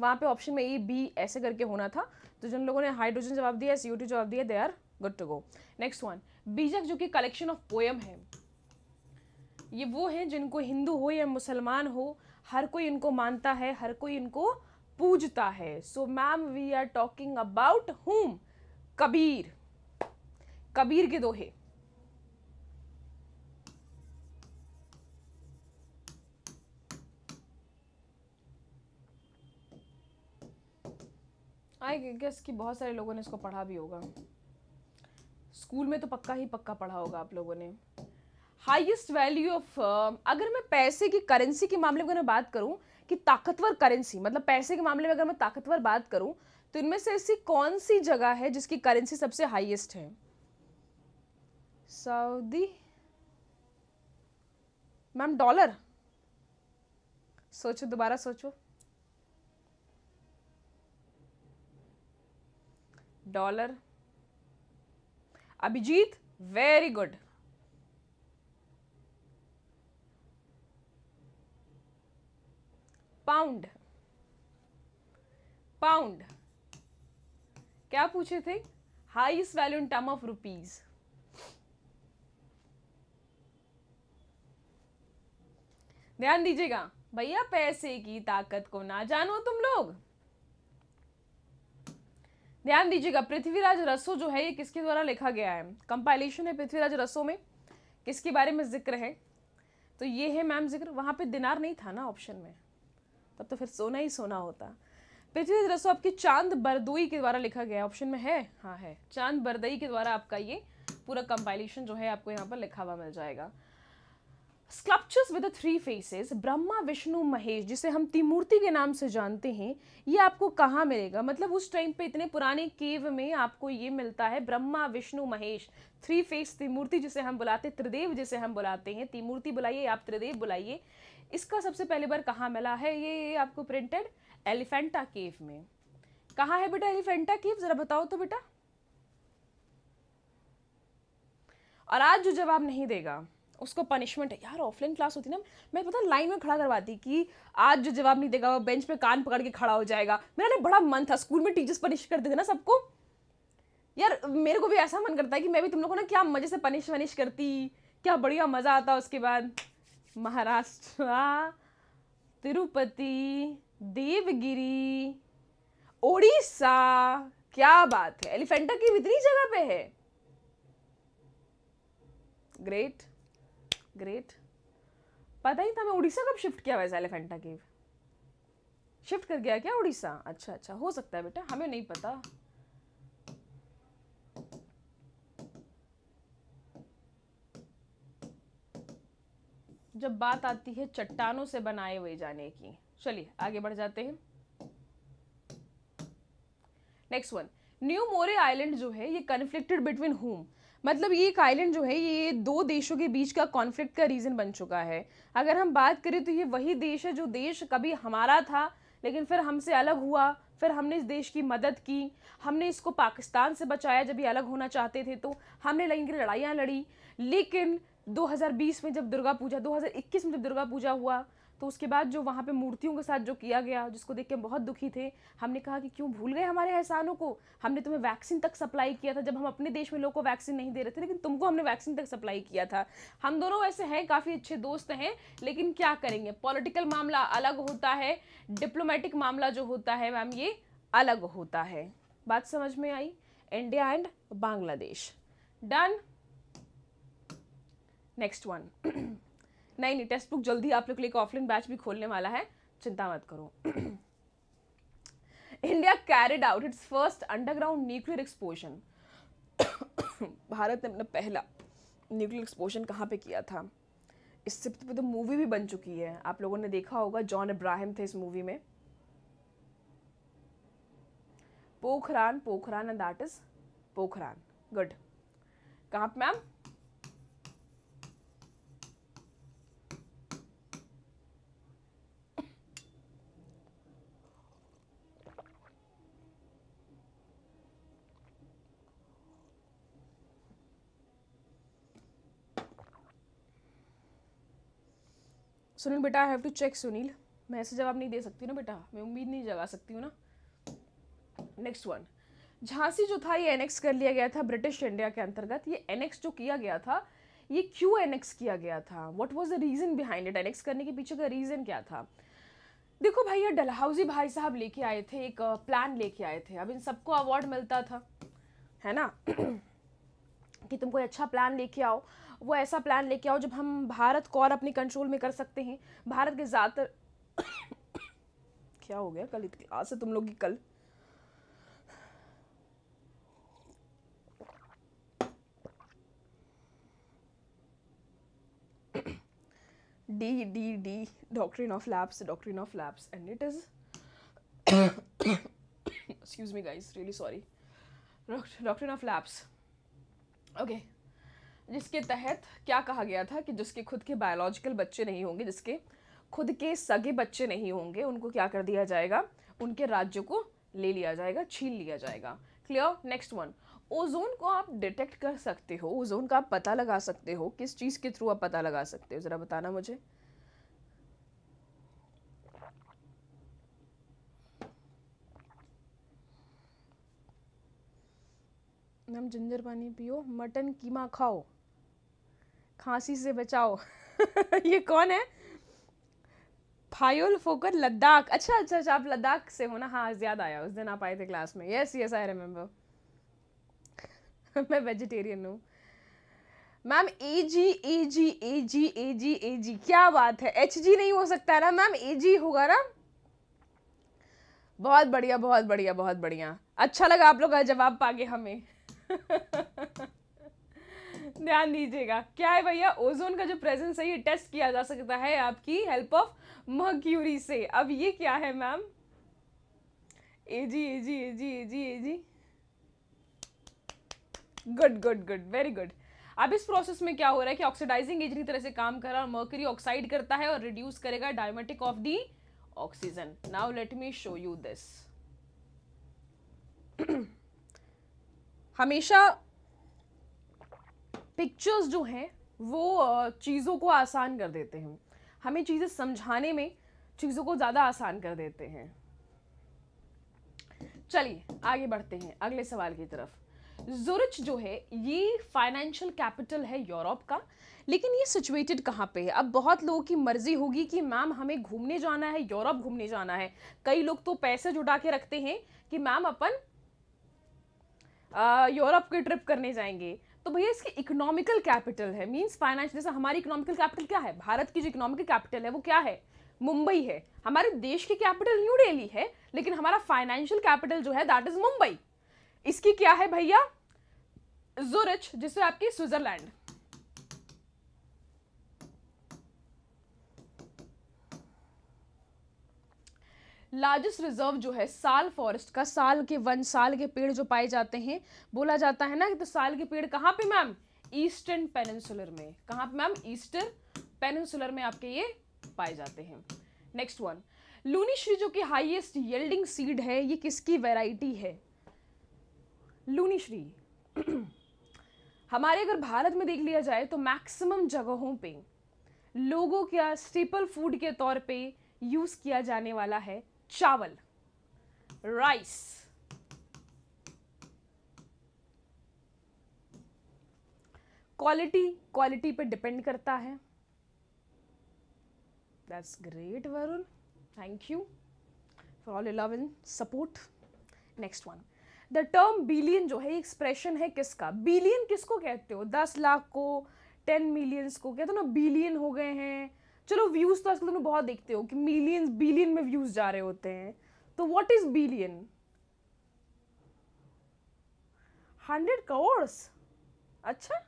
वहाँ पे ऑप्शन में ई बी ऐसे करके होना था तो जिन लोगों ने हाइड्रोजन जवाब दिया सी जवाब दिया they are good to go next one Bijak जो कि कलेक्शन ऑफ पोएम है ये वो हैं जिनको हिंदू हो या मुसलमान हो हर कोई इनको मानता है हर कोई इनको पूजता है so ma'am we are talking about whom Kabir Kabir के दोहे आई गेस कि बहुत सारे लोगों ने इसको पढ़ा भी होगा स्कूल में तो पक्का ही पक्का पढ़ा होगा आप लोगों ने हाईएस्ट वैल्यू ऑफ अगर मैं पैसे की करेंसी के मामले में मैं बात करूँ कि ताकतवर करेंसी मतलब पैसे के मामले में अगर मैं ताकतवर बात करूँ तो इनमें से ऐसी कौन सी जगह है जिसकी करेंसी सबसे हाईएस्ट है सऊदी मैम डॉलर सोचो दोबारा सोचो dollar Abhijit very good pound pound क्या पूछे थे highest value in term of rupees ध्यान दीजिएगा भैया पैसे की ताकत को ना जानो तुम लोग ध्यान दीजिएगा पृथ्वीराज रसो जो है ये किसके द्वारा लिखा गया है कंपाइलेशन है पृथ्वीराज रसो में किसके बारे में जिक्र है तो ये है मैम जिक्र वहां पे दिनार नहीं था ना ऑप्शन में तब तो फिर सोना ही सोना होता पृथ्वीराज रसो आपके चांद बरदोई के द्वारा लिखा गया ऑप्शन में है हाँ है चांद बरदई के द्वारा आपका ये पूरा कंपाइलेशन जो है आपको यहाँ पर लिखा हुआ मिल जाएगा sculptures with three faces Brahma Vishnu Mahesh जिसे हम त्रिमूर्ति के नाम से जानते हैं ये आपको कहाँ मिलेगा मतलब उस टाइम पे इतने पुराने केव में आपको ये मिलता है ब्रह्मा विष्णु महेश थ्री फेस त्रिमूर्ति जिसे हम बुलाते त्रिदेव जिसे हम बुलाते हैं त्रिमूर्ति बुलाइए आप त्रिदेव बुलाइए इसका सबसे पहली बार कहाँ मिला है ये आपको प्रिंटेड एलिफेंटा केव में कहाँ है बेटा एलिफेंटा केव ज़रा बताओ तो बेटा और आज जो जवाब नहीं देगा उसको पनिशमेंट है यार ऑफलाइन क्लास होती ना मैं पता लाइन में खड़ा करवाती कि आज जो जवाब नहीं देगा वो बेंच पे कान पकड़ के खड़ा हो जाएगा मेरा ना बड़ा मन था स्कूल में टीचर्स पनिश करते थे ना सबको यार मेरे को भी ऐसा मन करता है कि मैं भी तुम लोगों को ना क्या मज़े से पनिश वनिश करती क्या बढ़िया मज़ा आता उसके बाद महाराष्ट्र तिरुपति देवगिरी ओडिशा क्या बात है एलिफेंटा की इतनी जगह पे है ग्रेट ग्रेट पता ही था मैं उड़ीसा कब शिफ्ट किया वैसे एलिफेंटा केव शिफ्ट कर गया क्या उड़ीसा अच्छा अच्छा हो सकता है बेटा हमें नहीं पता जब बात आती है चट्टानों से बनाए हुए जाने की चलिए आगे बढ़ जाते हैं next one New Moore Island जो है ये कन्फ्लिक्टेड बिटवीन होम मतलब ये एक आइलैंड जो है ये दो देशों के बीच का कॉन्फ्लिक्ट का रीज़न बन चुका है अगर हम बात करें तो ये वही देश है जो देश कभी हमारा था लेकिन फिर हमसे अलग हुआ फिर हमने इस देश की मदद की हमने इसको पाकिस्तान से बचाया जब ये अलग होना चाहते थे तो हमने लेकिन लड़ाइयाँ लड़ी लेकिन 2020 में जब दुर्गा पूजा 2021 में जब दुर्गा पूजा हुआ तो उसके बाद जो वहाँ पे मूर्तियों के साथ जो किया गया जिसको देख के हम बहुत दुखी थे हमने कहा कि क्यों भूल गए हमारे एहसानों को हमने तुम्हें वैक्सीन तक सप्लाई किया था जब हम अपने देश में लोगों को वैक्सीन नहीं दे रहे थे लेकिन तुमको हमने वैक्सीन तक सप्लाई किया था हम दोनों वैसे हैं काफ़ी अच्छे दोस्त हैं लेकिन क्या करेंगे पॉलिटिकल मामला अलग होता है डिप्लोमेटिक मामला जो होता है मैम ये अलग होता है बात समझ में आई India and Bangladesh done next one [clears throat] नहीं नहीं टेक्स्ट बुक जल्दी आप लोग के लिए ऑफलाइन बैच भी खोलने वाला है चिंता मत करो India carried out its first underground nuclear explosion Bharat ने अपना पहला न्यूक्लियर एक्सपोजन कहाँ पे किया था इससे पे तो मूवी तो भी बन चुकी है आप लोगों ने देखा होगा जॉन इब्राहिम थे इस मूवी में Pokhran Pokhran and that is Pokhran good कहाँ पे मैम सुनील बेटा I have to check Sunil मैं ऐसे जवाब नहीं दे सकती ना बेटा मैं उम्मीद नहीं जगा सकती हूँ ना नेक्स्ट वन झांसी जो था ये एनेक्स कर लिया गया था ब्रिटिश इंडिया के अंतर्गत ये एनेक्स जो किया गया था ये क्यों एनेक्स किया गया था what was the reason behind it annex करने के पीछे का रीज़न क्या था देखो भैया डलहाउजी भाई साहब लेके आए थे एक प्लान लेके आए थे अब इन सबको अवार्ड मिलता था है ना [clears throat] कि तुम कोई अच्छा प्लान लेके आओ वो ऐसा प्लान लेके आओ जब हम भारत को और अपने कंट्रोल में कर सकते हैं भारत के ज़्यादातर [coughs] क्या हो गया कल इतनी आज से तुम लोग की कल D D D doctrine of lapse doctrine of lapse and it is excuse me guys really sorry doctrine of lapse okay जिसके तहत क्या कहा गया था कि जिसके खुद के बायोलॉजिकल बच्चे नहीं होंगे जिसके खुद के सगे बच्चे नहीं होंगे उनको क्या कर दिया जाएगा उनके राज्यों को ले लिया जाएगा छीन लिया जाएगा क्लियर नेक्स्ट वन ओजोन को आप डिटेक्ट कर सकते हो ओजोन का आप पता लगा सकते हो किस चीज़ के थ्रू आप पता लगा सकते हो ज़रा बताना मुझे नम जिंजर पानी पियो मटन कीमा खाओ खांसी से बचाओ [laughs] ये कौन है फायोल फोकर लद्दाख अच्छा अच्छा अच्छा आप लद्दाख से हो ना हाँ याद आया उस दिन आप आए थे क्लास में यस यस आई रिमेम्बर मैं वेजिटेरियन हूँ ma'am A G A G A G A G A G क्या बात है एच जी नहीं हो सकता ना मैम ए जी होगा ना बहुत बढ़िया बहुत बढ़िया बहुत बढ़िया अच्छा लगा आप लोग का जवाब पागे हमें [laughs] ध्यान दीजिएगा क्या है भैया ओजोन का जो प्रेजेंस है ये टेस्ट किया जा सकता है आपकी हेल्प ऑफ मक्यूरी से अब ये क्या है ma'am G A G A G good good good very good अब इस प्रोसेस में क्या हो रहा है कि ऑक्सीडाइजिंग एजेंट की तरह से काम कर रहा है और मर्करी ऑक्साइड करता है और रिड्यूस करेगा डायमेटिक of the oxygen now let me show you this हमेशा पिक्चर्स जो हैं वो चीज़ों को आसान कर देते हैं हमें चीज़ें समझाने में चीज़ों को ज़्यादा आसान कर देते हैं चलिए आगे बढ़ते हैं अगले सवाल की तरफ जुरिच जो है ये फाइनेंशियल कैपिटल है यूरोप का लेकिन ये सिचुएटेड कहाँ पे है अब बहुत लोगों की मर्जी होगी कि मैम हमें घूमने जाना है यूरोप घूमने जाना है कई लोग तो पैसे जुटा के रखते हैं कि मैम अपन यूरोप की ट्रिप करने जाएंगे तो भैया इसकी इकोनॉमिकल कैपिटल है मींस फाइनेंशियल जैसे हमारी इकोनॉमिकल कैपिटल क्या है भारत की जो इकोनॉमिकल कैपिटल है वो क्या है मुंबई है हमारे देश की कैपिटल न्यू डेली है लेकिन हमारा फाइनेंशियल कैपिटल जो है दैट इज मुंबई इसकी क्या है भैया जुरिच जिसे आपकी स्विट्जरलैंड लार्जेस्ट रिजर्व जो है साल फॉरेस्ट का साल के वन साल के पेड़ जो पाए जाते हैं बोला जाता है ना कि तो साल के पेड़ कहाँ पे मैम ईस्टर्न पेनिनसुलर में कहाँ पे मैम ईस्टर्न पेनिनसुलर में आपके ये पाए जाते हैं नेक्स्ट वन लूनीश्री जो कि हाईएस्ट येल्डिंग सीड है ये किसकी वेराइटी है लूनीश्री [clears throat] हमारे अगर भारत में देख लिया जाए तो मैक्सिमम जगहों पे लोगों का स्टेपल फूड के तौर पे यूज़ किया जाने वाला है चावल राइस क्वालिटी क्वालिटी पे डिपेंड करता है that's great Varun thank you for all love and support next one the term billion जो है एक्सप्रेशन है किसका बिलियन किसको कहते हो दस लाख को टेन मिलियंस को कहते हो ना बिलियन हो गए हैं चलो व्यूज़ तो आजकल तुम बहुत देखते हो कि मिलियंस बिलियन में व्यूज़ जा रहे होते हैं तो what is billion hundred crore अच्छा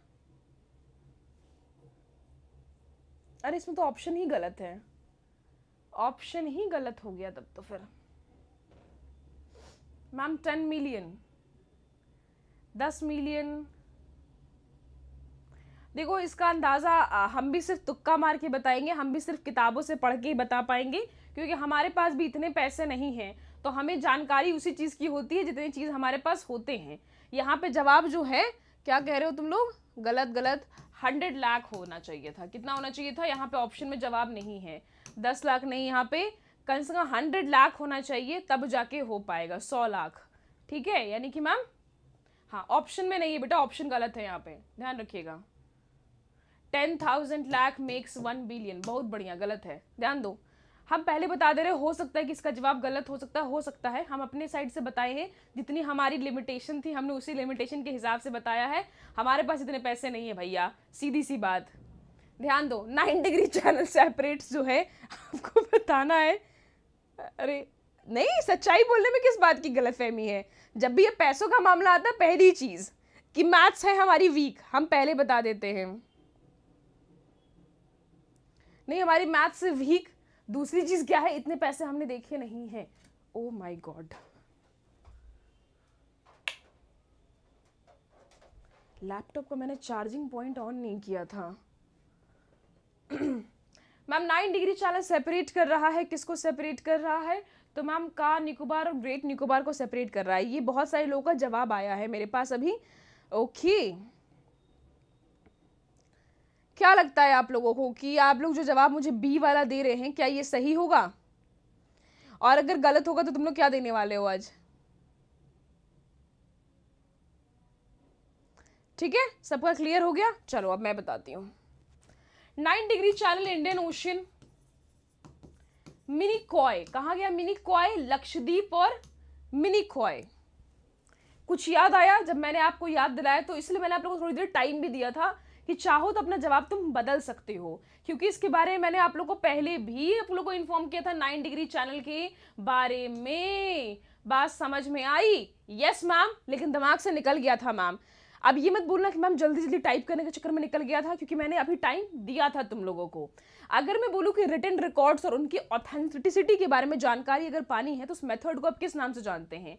अरे इसमें तो ऑप्शन ही गलत है ऑप्शन ही गलत हो गया तब तो फिर मैम टेन मिलियन दस मिलियन देखो इसका अंदाज़ा हम भी सिर्फ तुक्का मार के बताएंगे हम भी सिर्फ किताबों से पढ़ के ही बता पाएंगे क्योंकि हमारे पास भी इतने पैसे नहीं हैं तो हमें जानकारी उसी चीज़ की होती है जितनी चीज़ हमारे पास होते हैं यहाँ पे जवाब जो है क्या कह रहे हो तुम लोग गलत गलत हंड्रेड लाख होना चाहिए था कितना होना चाहिए था यहाँ पे ऑप्शन में जवाब नहीं है दस लाख नहीं यहाँ पे कम से कम हंड्रेड लाख होना चाहिए तब जाके हो पाएगा सौ लाख ठीक है यानी कि मैम हाँ ऑप्शन में नहीं है बेटा ऑप्शन गलत है यहाँ पे ध्यान रखिएगा ten thousand lakh makes one billion बहुत बढ़िया गलत है ध्यान दो हम पहले बता दे रहे हो सकता है कि इसका जवाब गलत हो सकता है हो सकता है हम अपने साइड से बताए हैं जितनी हमारी लिमिटेशन थी हमने उसी लिमिटेशन के हिसाब से बताया है हमारे पास इतने पैसे नहीं है भैया सीधी सी बात ध्यान दो नाइन डिग्री चैनल सेपरेट जो है आपको बताना है अरे नहीं सच्चाई बोलने में किस बात की गलतफहमी है जब भी ये पैसों का मामला आता है पहली चीज़ कि मैथ्स है हमारी वीक हम पहले बता देते हैं नहीं हमारी मैथ से वीक दूसरी चीज़ क्या है इतने पैसे हमने देखे नहीं है ओ माई गॉड लैपटॉप का मैंने चार्जिंग पॉइंट ऑन नहीं किया था ma'am nine degree channel separate कर रहा है किसको सेपरेट कर रहा है तो मैम का निकोबार और ग्रेट निकोबार को सेपरेट कर रहा है ये बहुत सारे लोगों का जवाब आया है मेरे पास अभी ओके okay. क्या लगता है आप लोगों को कि आप लोग जो जवाब मुझे बी वाला दे रहे हैं क्या ये सही होगा और अगर गलत होगा तो तुम लोग क्या देने वाले हो आज ठीक है सबका क्लियर हो गया चलो अब मैं बताती हूँ nine degree channel Indian Ocean Minicoy कहा गया मिनी कॉय लक्षद्वीप और मिनी कॉय कुछ याद आया जब मैंने आपको याद दिलाया तो इसलिए मैंने आप लोगों को थोड़ी देर टाइम भी दिया था कि चाहो तो अपना जवाब तुम बदल सकते हो क्योंकि इसके बारे में मैंने आप लोग को पहले भी आप लोग को इन्फॉर्म किया था नाइन डिग्री चैनल के बारे में बात समझ में आई यस मैम लेकिन दिमाग से निकल गया था मैम अब ये मत बोलना कि मैम जल्दी जल्दी टाइप करने के चक्कर में निकल गया था क्योंकि मैंने अभी टाइम दिया था तुम लोगों को अगर मैं बोलूँ कि रिटर्न रिकॉर्ड्स और उनकी ऑथेंटिसिटी के बारे में जानकारी अगर पानी है तो उस मेथड को आप किस नाम से जानते हैं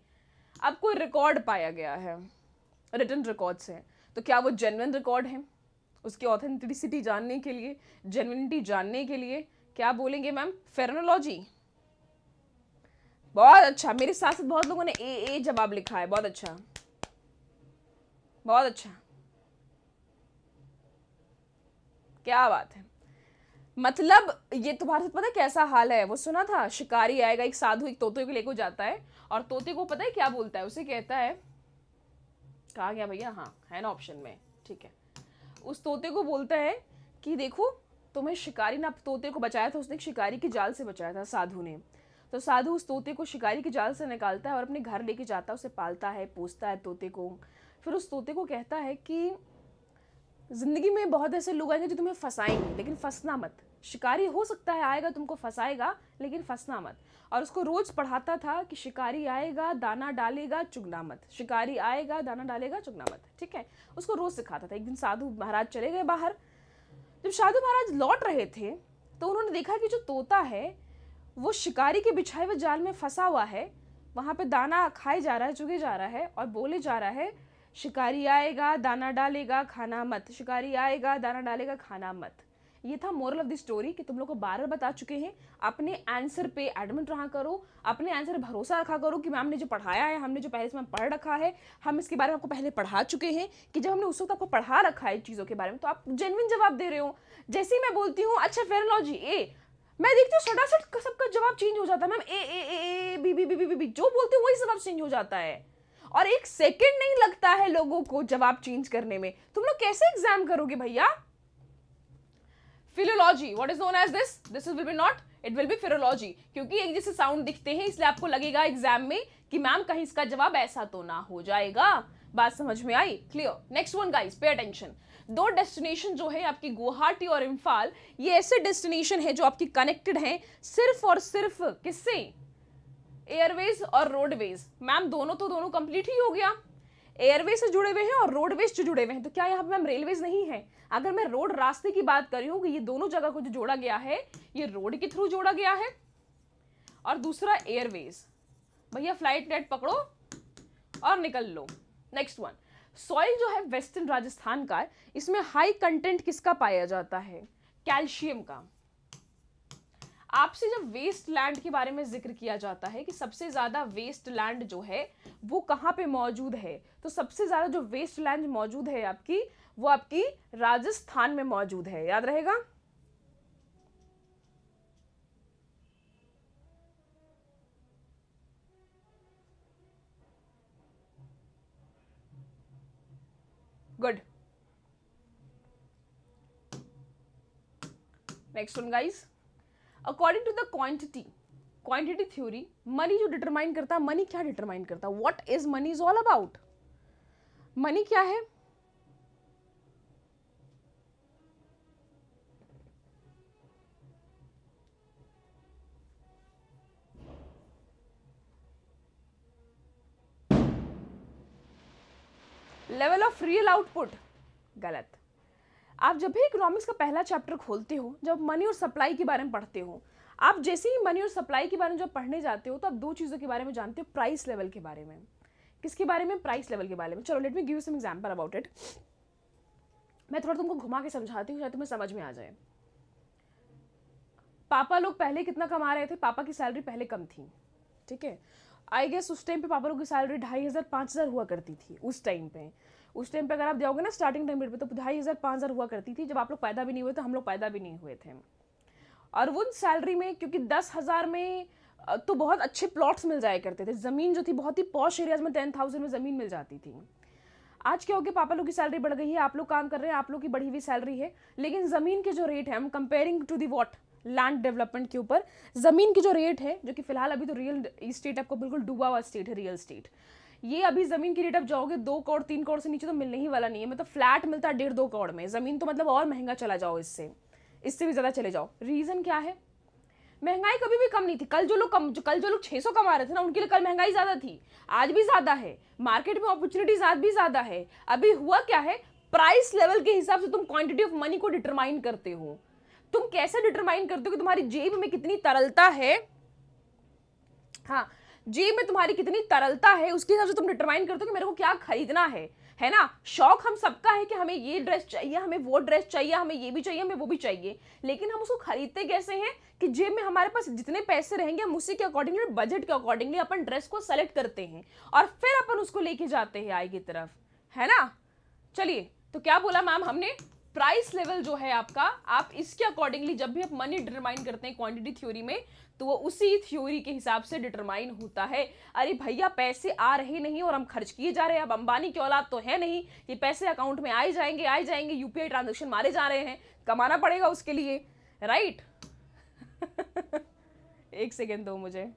आपको रिकॉर्ड पाया गया है रिटर्न रिकॉर्ड्स हैं तो क्या वो जेनवन रिकॉर्ड हैं उसकी ऑथेंटिसिटी जानने के लिए जेनविनिटी जानने के लिए क्या बोलेंगे मैम फेरनोलॉजी बहुत अच्छा मेरे साथ साथ बहुत लोगों ने ए ए जवाब लिखा है बहुत अच्छा बहुत अच्छा क्या बात है मतलब ये तुम्हारे साथ पता है कैसा हाल है वो सुना था शिकारी आएगा एक साधु एक तोते को लेकर जाता है और तोते को पता है क्या बोलता है उसे कहता है कहा गया भैया हाँ है ना ऑप्शन में ठीक है उस तोते को बोलता है कि देखो तुम्हें शिकारी ने तोते को बचाया था उसने शिकारी के जाल से बचाया था साधु ने तो साधु उस तोते को शिकारी के जाल से निकालता है और अपने घर लेके जाता है उसे पालता है पोसता है तोते को फिर उस तोते को कहता है कि ज़िंदगी में बहुत ऐसे लोग आएंगे जो तुम्हें फंसाएंगे लेकिन फंसना मत शिकारी हो सकता है आएगा तुमको फंसाएगा लेकिन फंसना मत और उसको रोज़ पढ़ाता था कि शिकारी आएगा दाना डालेगा चुगना मत शिकारी आएगा दाना डालेगा चुगना मत ठीक है उसको रोज़ सिखाता था एक दिन साधु महाराज चले गए बाहर जब साधु महाराज लौट रहे थे तो उन्होंने देखा कि जो तोता है वो शिकारी के बिछाए हुए जाल में फंसा हुआ है वहाँ पे दाना खाए जा रहा है चुगे जा रहा है और बोले जा रहा है शिकारी आएगा दाना डालेगा खाना मत शिकारी आएगा दाना डालेगा खाना मत ये था मोरल ऑफ द स्टोरी कि तुम लोग को बार बार बता चुके हैं अपने आंसर पे एडमिट रहा करो अपने आंसर भरोसा रखा करो कि मैम ने जो पढ़ाया है हमने जो पहले से मैम पढ़ रखा है हम इसके बारे में आपको पहले पढ़ा चुके हैं कि जब हमने उस वक्त आपको पढ़ा रखा है चीज़ों के बारे में तो आप जेनविन जवाब दे रहे हो जैसे ही मैं बोलती हूँ अच्छा फेरोलॉजी ए मैं देखती हूँ सटासट सबका जवाब चेंज हो जाता है ma'am A A A A B B B B B जो बोलते हैं वही जवाब चेंज हो जाता है और एक सेकेंड नहीं लगता है लोगों को जवाब चेंज करने में तुम लोग कैसे एग्जाम करोगे भैया philology what is known as this this is will be not it will be philology क्योंकि एक जैसे साउंड दिखते हैं इसलिए आपको लगेगा एग्जाम में कि मैम कहीं इसका जवाब ऐसा तो ना हो जाएगा बात समझ में आई clear next one guys pay attention दो डेस्टिनेशन जो है आपकी गुवाहाटी और इम्फाल ये ऐसे डेस्टिनेशन है जो आपकी कनेक्टेड हैं सिर्फ और सिर्फ किससे एयरवेज और रोडवेज मैम दोनों तो दोनों कंप्लीट ही हो गया एयरवेज से जुड़े हुए हैं और रोडवेज से जुड़े हुए हैं तो क्या यहाँ पे मैम रेलवेज नहीं है अगर मैं रोड रास्ते की बात करी हूँ कि ये दोनों जगह को जो जोड़ा गया है ये रोड के थ्रू जोड़ा गया है और दूसरा एयरवेज भैया फ्लाइट नेट पकड़ो और निकल लो नेक्स्ट वन सॉइल जो है वेस्टर्न राजस्थान का इसमें हाई कंटेंट किसका पाया जाता है कैल्शियम का आपसे जब वेस्ट लैंड के बारे में जिक्र किया जाता है कि सबसे ज़्यादा वेस्ट लैंड जो है वो कहाँ पे मौजूद है तो सबसे ज़्यादा जो वेस्ट लैंड मौजूद है आपकी वो आपकी राजस्थान में मौजूद है याद रहेगा good next one guys according to the quantity quantity theory money जो डिटरमाइन करता है मनी क्या डिटरमाइन करता है what is money is all about money क्या है लेवल ऑफ रियल आउटपुट गलत आप जब भी इकोनॉमिक्स का पहला चैप्टर खोलते हो जब मनी और सप्लाई के बारे में पढ़ते हो आप जैसे ही मनी और सप्लाई के बारे में जब पढ़ने जाते हो तो आप दो चीज़ों के बारे में जानते हो प्राइस लेवल के बारे में किसके बारे में प्राइस लेवल के बारे में चलो let me give some example about it मैं थोड़ा तुमको घुमा के समझाती हूँ शायद तुम्हें समझ में आ जाए पापा लोग पहले कितना कमा रहे थे पापा की सैलरी पहले कम थी ठीक है आई गेस उस टाइम पे पापा लोग की सैलरी ढाई हज़ार पाँच हज़ार हुआ करती थी उस टाइम पे उस टाइम पे अगर आप जाओगे ना स्टार्टिंग टाइम पीरियड पे तो ढाई हज़ार पाँच हज़ार हुआ करती थी जब आप लोग पैदा भी नहीं हुए तो हम लोग पैदा भी नहीं हुए थे और उन सैलरी में क्योंकि दस हज़ार में तो बहुत अच्छे प्लॉट्स मिल जाया करते थे ज़मीन जो थी बहुत ही पॉश एरियाज में टेन थाउजेंड में ज़मीन मिल जाती थी आज क्या हो गया पापा लोग की सैलरी बढ़ गई है आप लोग काम कर रहे हैं आप लोग की बढ़ी हुई सैलरी है लेकिन ज़मीन के जो रेट है हम comparing to the what land development के ऊपर ज़मीन की जो रेट है जो कि फिलहाल अभी तो रियल स्टेट आपको बिल्कुल डूबा हुआ स्टेट है रियल स्टेट ये अभी ज़मीन की रेट अब जाओगे दो करोड़ तीन करोड़ से नीचे तो मिलने ही वाला नहीं है मतलब फ्लैट मिलता है डेढ़ दो करोड़ में ज़मीन तो मतलब और महंगा चला जाओ इससे इससे भी ज़्यादा चले जाओ रीज़न क्या है महंगाई कभी भी कम नहीं थी कल जो लोग कम जो कल जो लोग 600 कमा रहे थे ना उनके लिए कल महंगाई ज़्यादा थी आज भी ज़्यादा है मार्केट में अपॉर्चुनिटीज आज भी ज़्यादा है अभी हुआ क्या है प्राइस लेवल के हिसाब से तुम क्वांटिटी ऑफ मनी को डिटरमाइन करते हो तुम कैसे डिटरमाइन करते हो कि तुम्हारी जेब में कितनी तरलता है हाँ जेब में तुम्हारी कितनी तरलता है उसके हिसाब से तुम डिटरमाइन करते हो कि मेरे को क्या खरीदना है है ना शौक हम सबका है कि हमें ये ड्रेस चाहिए हमें वो ड्रेस चाहिए हमें ये भी चाहिए हमें वो भी चाहिए लेकिन हम उसको खरीदते कैसे हैं कि जेब में हमारे पास जितने पैसे रहेंगे हम उसी के अकॉर्डिंगली बजट के अकॉर्डिंगली अपन ड्रेस को सेलेक्ट करते हैं और फिर अपन उसको लेके जाते हैं आई की तरफ है ना चलिए तो क्या बोला मैम हमने प्राइस लेवल जो है आपका आप इसके अकॉर्डिंगली जब भी आप मनी डिटरमाइन करते हैं क्वांटिटी थ्योरी में तो वो उसी थ्योरी के हिसाब से डिटरमाइन होता है अरे भैया पैसे आ रहे नहीं और हम खर्च किए जा रहे हैं अब अंबानी की औलाद तो है नहीं कि पैसे अकाउंट में आए जाएंगे आए जाएंगे यूपीआई ट्रांजेक्शन मारे जा रहे हैं कमाना पड़ेगा उसके लिए राइट [laughs] एक सेकेंड दो मुझे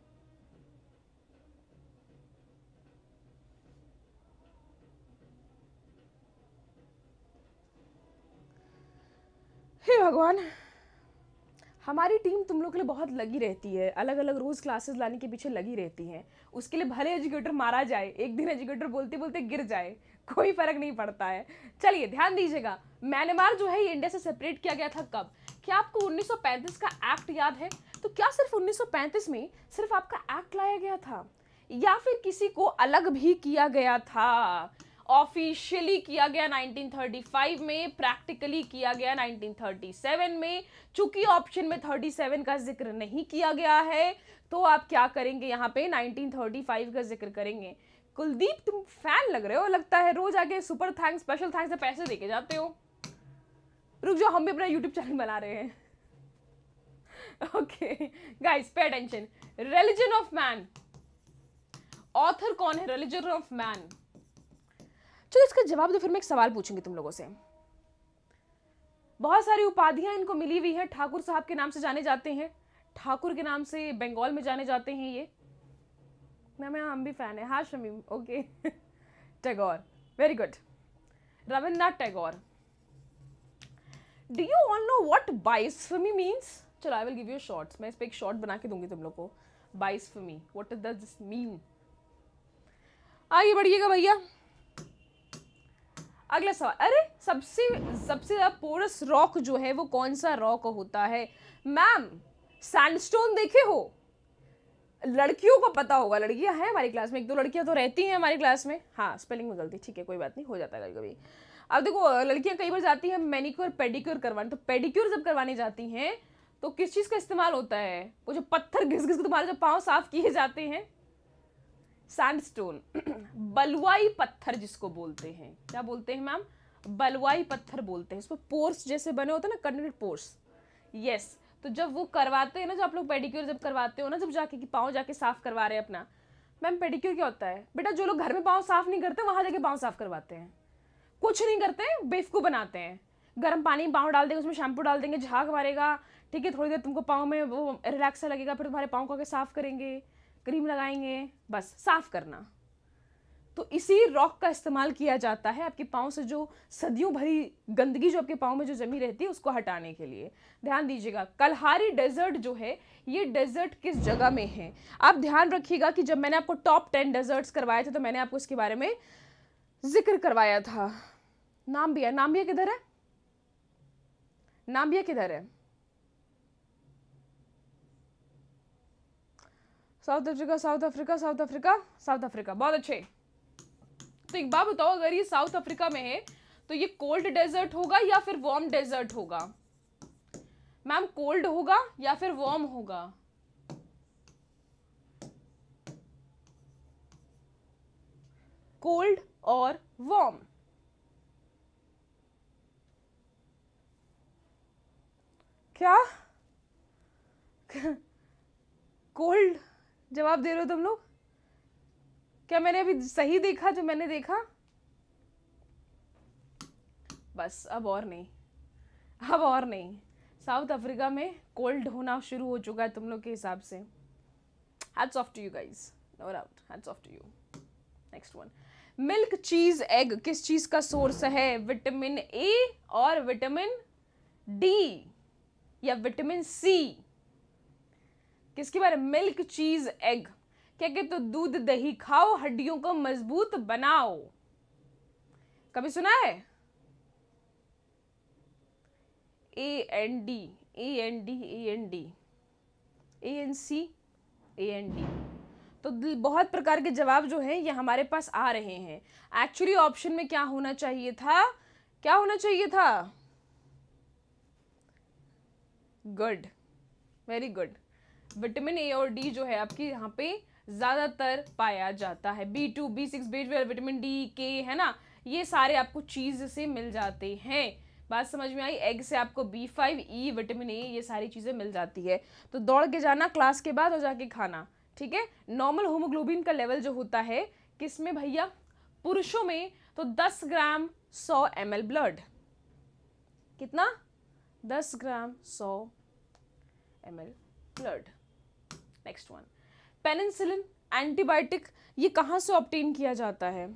हे भगवान हमारी टीम तुम लोग के लिए बहुत लगी रहती है अलग अलग रोज़ क्लासेस लाने के पीछे लगी रहती हैं उसके लिए भले एजुकेटर मारा जाए एक दिन एजुकेटर बोलते बोलते गिर जाए कोई फ़र्क नहीं पड़ता है चलिए ध्यान दीजिएगा म्यांमार जो है ये इंडिया से सेपरेट किया गया था कब क्या आपको 1935 का एक्ट याद है तो क्या सिर्फ उन्नीस में सिर्फ आपका एक्ट लाया गया था या फिर किसी को अलग भी किया गया था ऑफिशियली किया गया 1935 में प्रैक्टिकली किया गया 1937 में चूंकि ऑप्शन में 37 का जिक्र नहीं किया गया है तो आप क्या करेंगे यहाँ पे 1935 का जिक्र करेंगे कुलदीप तुम फैन लग रहे हो लगता है रोज आके सुपर थैंक्स स्पेशल थैंक्स से पैसे देके जाते हो रुक जाओ हम भी अपना यूट्यूब चैनल बना रहे हैं okay guys pay attention religion of man author कौन है रिलीजन ऑफ मैन चलो इसका जवाब तो फिर मैं एक सवाल पूछूंगी तुम लोगों से बहुत सारी उपाधियां इनको मिली हुई हैं ठाकुर साहब के नाम से जाने जाते हैं ठाकुर के नाम से बंगाल में जाने जाते हैं ये मैम हम भी फ़ैन है हाँ Shamim okay [laughs] Tagore very good Rabindranath Tagore do you all know blasphemy means चलो I will give you shorts मैं इस पर एक शॉर्ट बना के दूंगी तुम लोग को blasphemy what does this mean आगे बढ़िएगा भैया अगला सवाल अरे सबसे सबसे ज़्यादा पोरस रॉक जो है वो कौन सा रॉक होता है मैम सैंडस्टोन देखे हो लड़कियों को पता होगा लड़कियां हैं हमारी क्लास में एक दो लड़कियां तो रहती हैं हमारी क्लास में हाँ स्पेलिंग में गलती ठीक है कोई बात नहीं हो जाता है कभी कभी अब देखो लड़कियां कई बार जाती हैं मेनिक्योर पेडिक्योर करवाने तो पेडिक्योर जब करवाने जाती हैं तो किस चीज़ का इस्तेमाल होता है वो जो पत्थर घिस घिस के तुम्हारे जो पाँव साफ किए जाते हैं सैंडस्टोन बलवाई पत्थर जिसको बोलते हैं क्या बोलते हैं मैम बलवाई पत्थर बोलते हैं उसमें पोर्स जैसे बने होते हैं ना कन्वर्टेड पोर्स यस तो जब वो करवाते हैं ना जो आप लोग पेडिक्योर जब करवाते हो ना जब जाके कि पाँव जाके साफ करवा रहे हैं अपना मैम पेडिक्योर क्या होता है बेटा जो लोग घर में पाँव साफ नहीं करते वहाँ जाके पाँव साफ करवाते हैं कुछ नहीं करते बेवकूफ़ बनाते हैं गर्म पानी पाँव डाल देंगे उसमें शैम्पू डाल देंगे झाग मारेगा ठीक है थोड़ी देर तुमको पाँव में वो रिलैक्स लगेगा फिर तुम्हारे पाँव को आगे साफ करेंगे क्रीम लगाएंगे बस साफ़ करना तो इसी रॉक का इस्तेमाल किया जाता है आपके पाँव से जो सदियों भरी गंदगी जो आपके पाँव में जो जमी रहती है उसको हटाने के लिए ध्यान दीजिएगा कलहारी डेजर्ट जो है ये डेजर्ट किस जगह में है आप ध्यान रखिएगा कि जब मैंने आपको टॉप टेन डेजर्ट्स करवाए थे तो मैंने आपको इसके बारे में जिक्र करवाया था नाम्बिया नाम्बिया किधर है नाम्बिया किधर है South Africa South Africa South Africa South Africa बहुत अच्छे तो एक बात बताओ अगर ये साउथ अफ्रीका में है तो ये कोल्ड डेजर्ट होगा या फिर वार्म डेजर्ट होगा मैम कोल्ड होगा या फिर वार्म होगा कोल्ड और वार्म क्या कोल्ड [laughs] जवाब दे रहे हो तुम लोग क्या मैंने अभी सही देखा जो मैंने देखा बस अब और नहीं अब और नहीं साउथ अफ्रीका में कोल्ड होना शुरू हो चुका है तुम लोग के हिसाब से hats off to you guys no doubt hats off to you next one milk cheese egg किस चीज का सोर्स है विटामिन ए और विटामिन डी या विटामिन सी किसके बारे में मिल्क चीज एग क्या कहते हो तो दूध दही खाओ हड्डियों को मजबूत बनाओ कभी सुना है A N D A N D A N D A N C A N D तो बहुत प्रकार के जवाब जो हैं ये हमारे पास आ रहे हैं एक्चुअली ऑप्शन में क्या होना चाहिए था क्या होना चाहिए था good very good vitamin A और डी जो है आपकी यहाँ पे ज़्यादातर पाया जाता है B two B six B twelve vitamin D के है ना ये सारे आपको चीज़ से मिल जाते हैं बात समझ में आई एग से आपको B five E vitamin A ये सारी चीज़ें मिल जाती है तो दौड़ के जाना क्लास के बाद और जाके खाना ठीक है नॉर्मल होमोग्लोबिन का लेवल जो होता है किस में भैया पुरुषों में तो 10 ग्राम 100 एम ब्लड कितना 10 gram 100 M blood next one penicillin antibiotic ये कहाँ से ऑप्टेन किया जाता है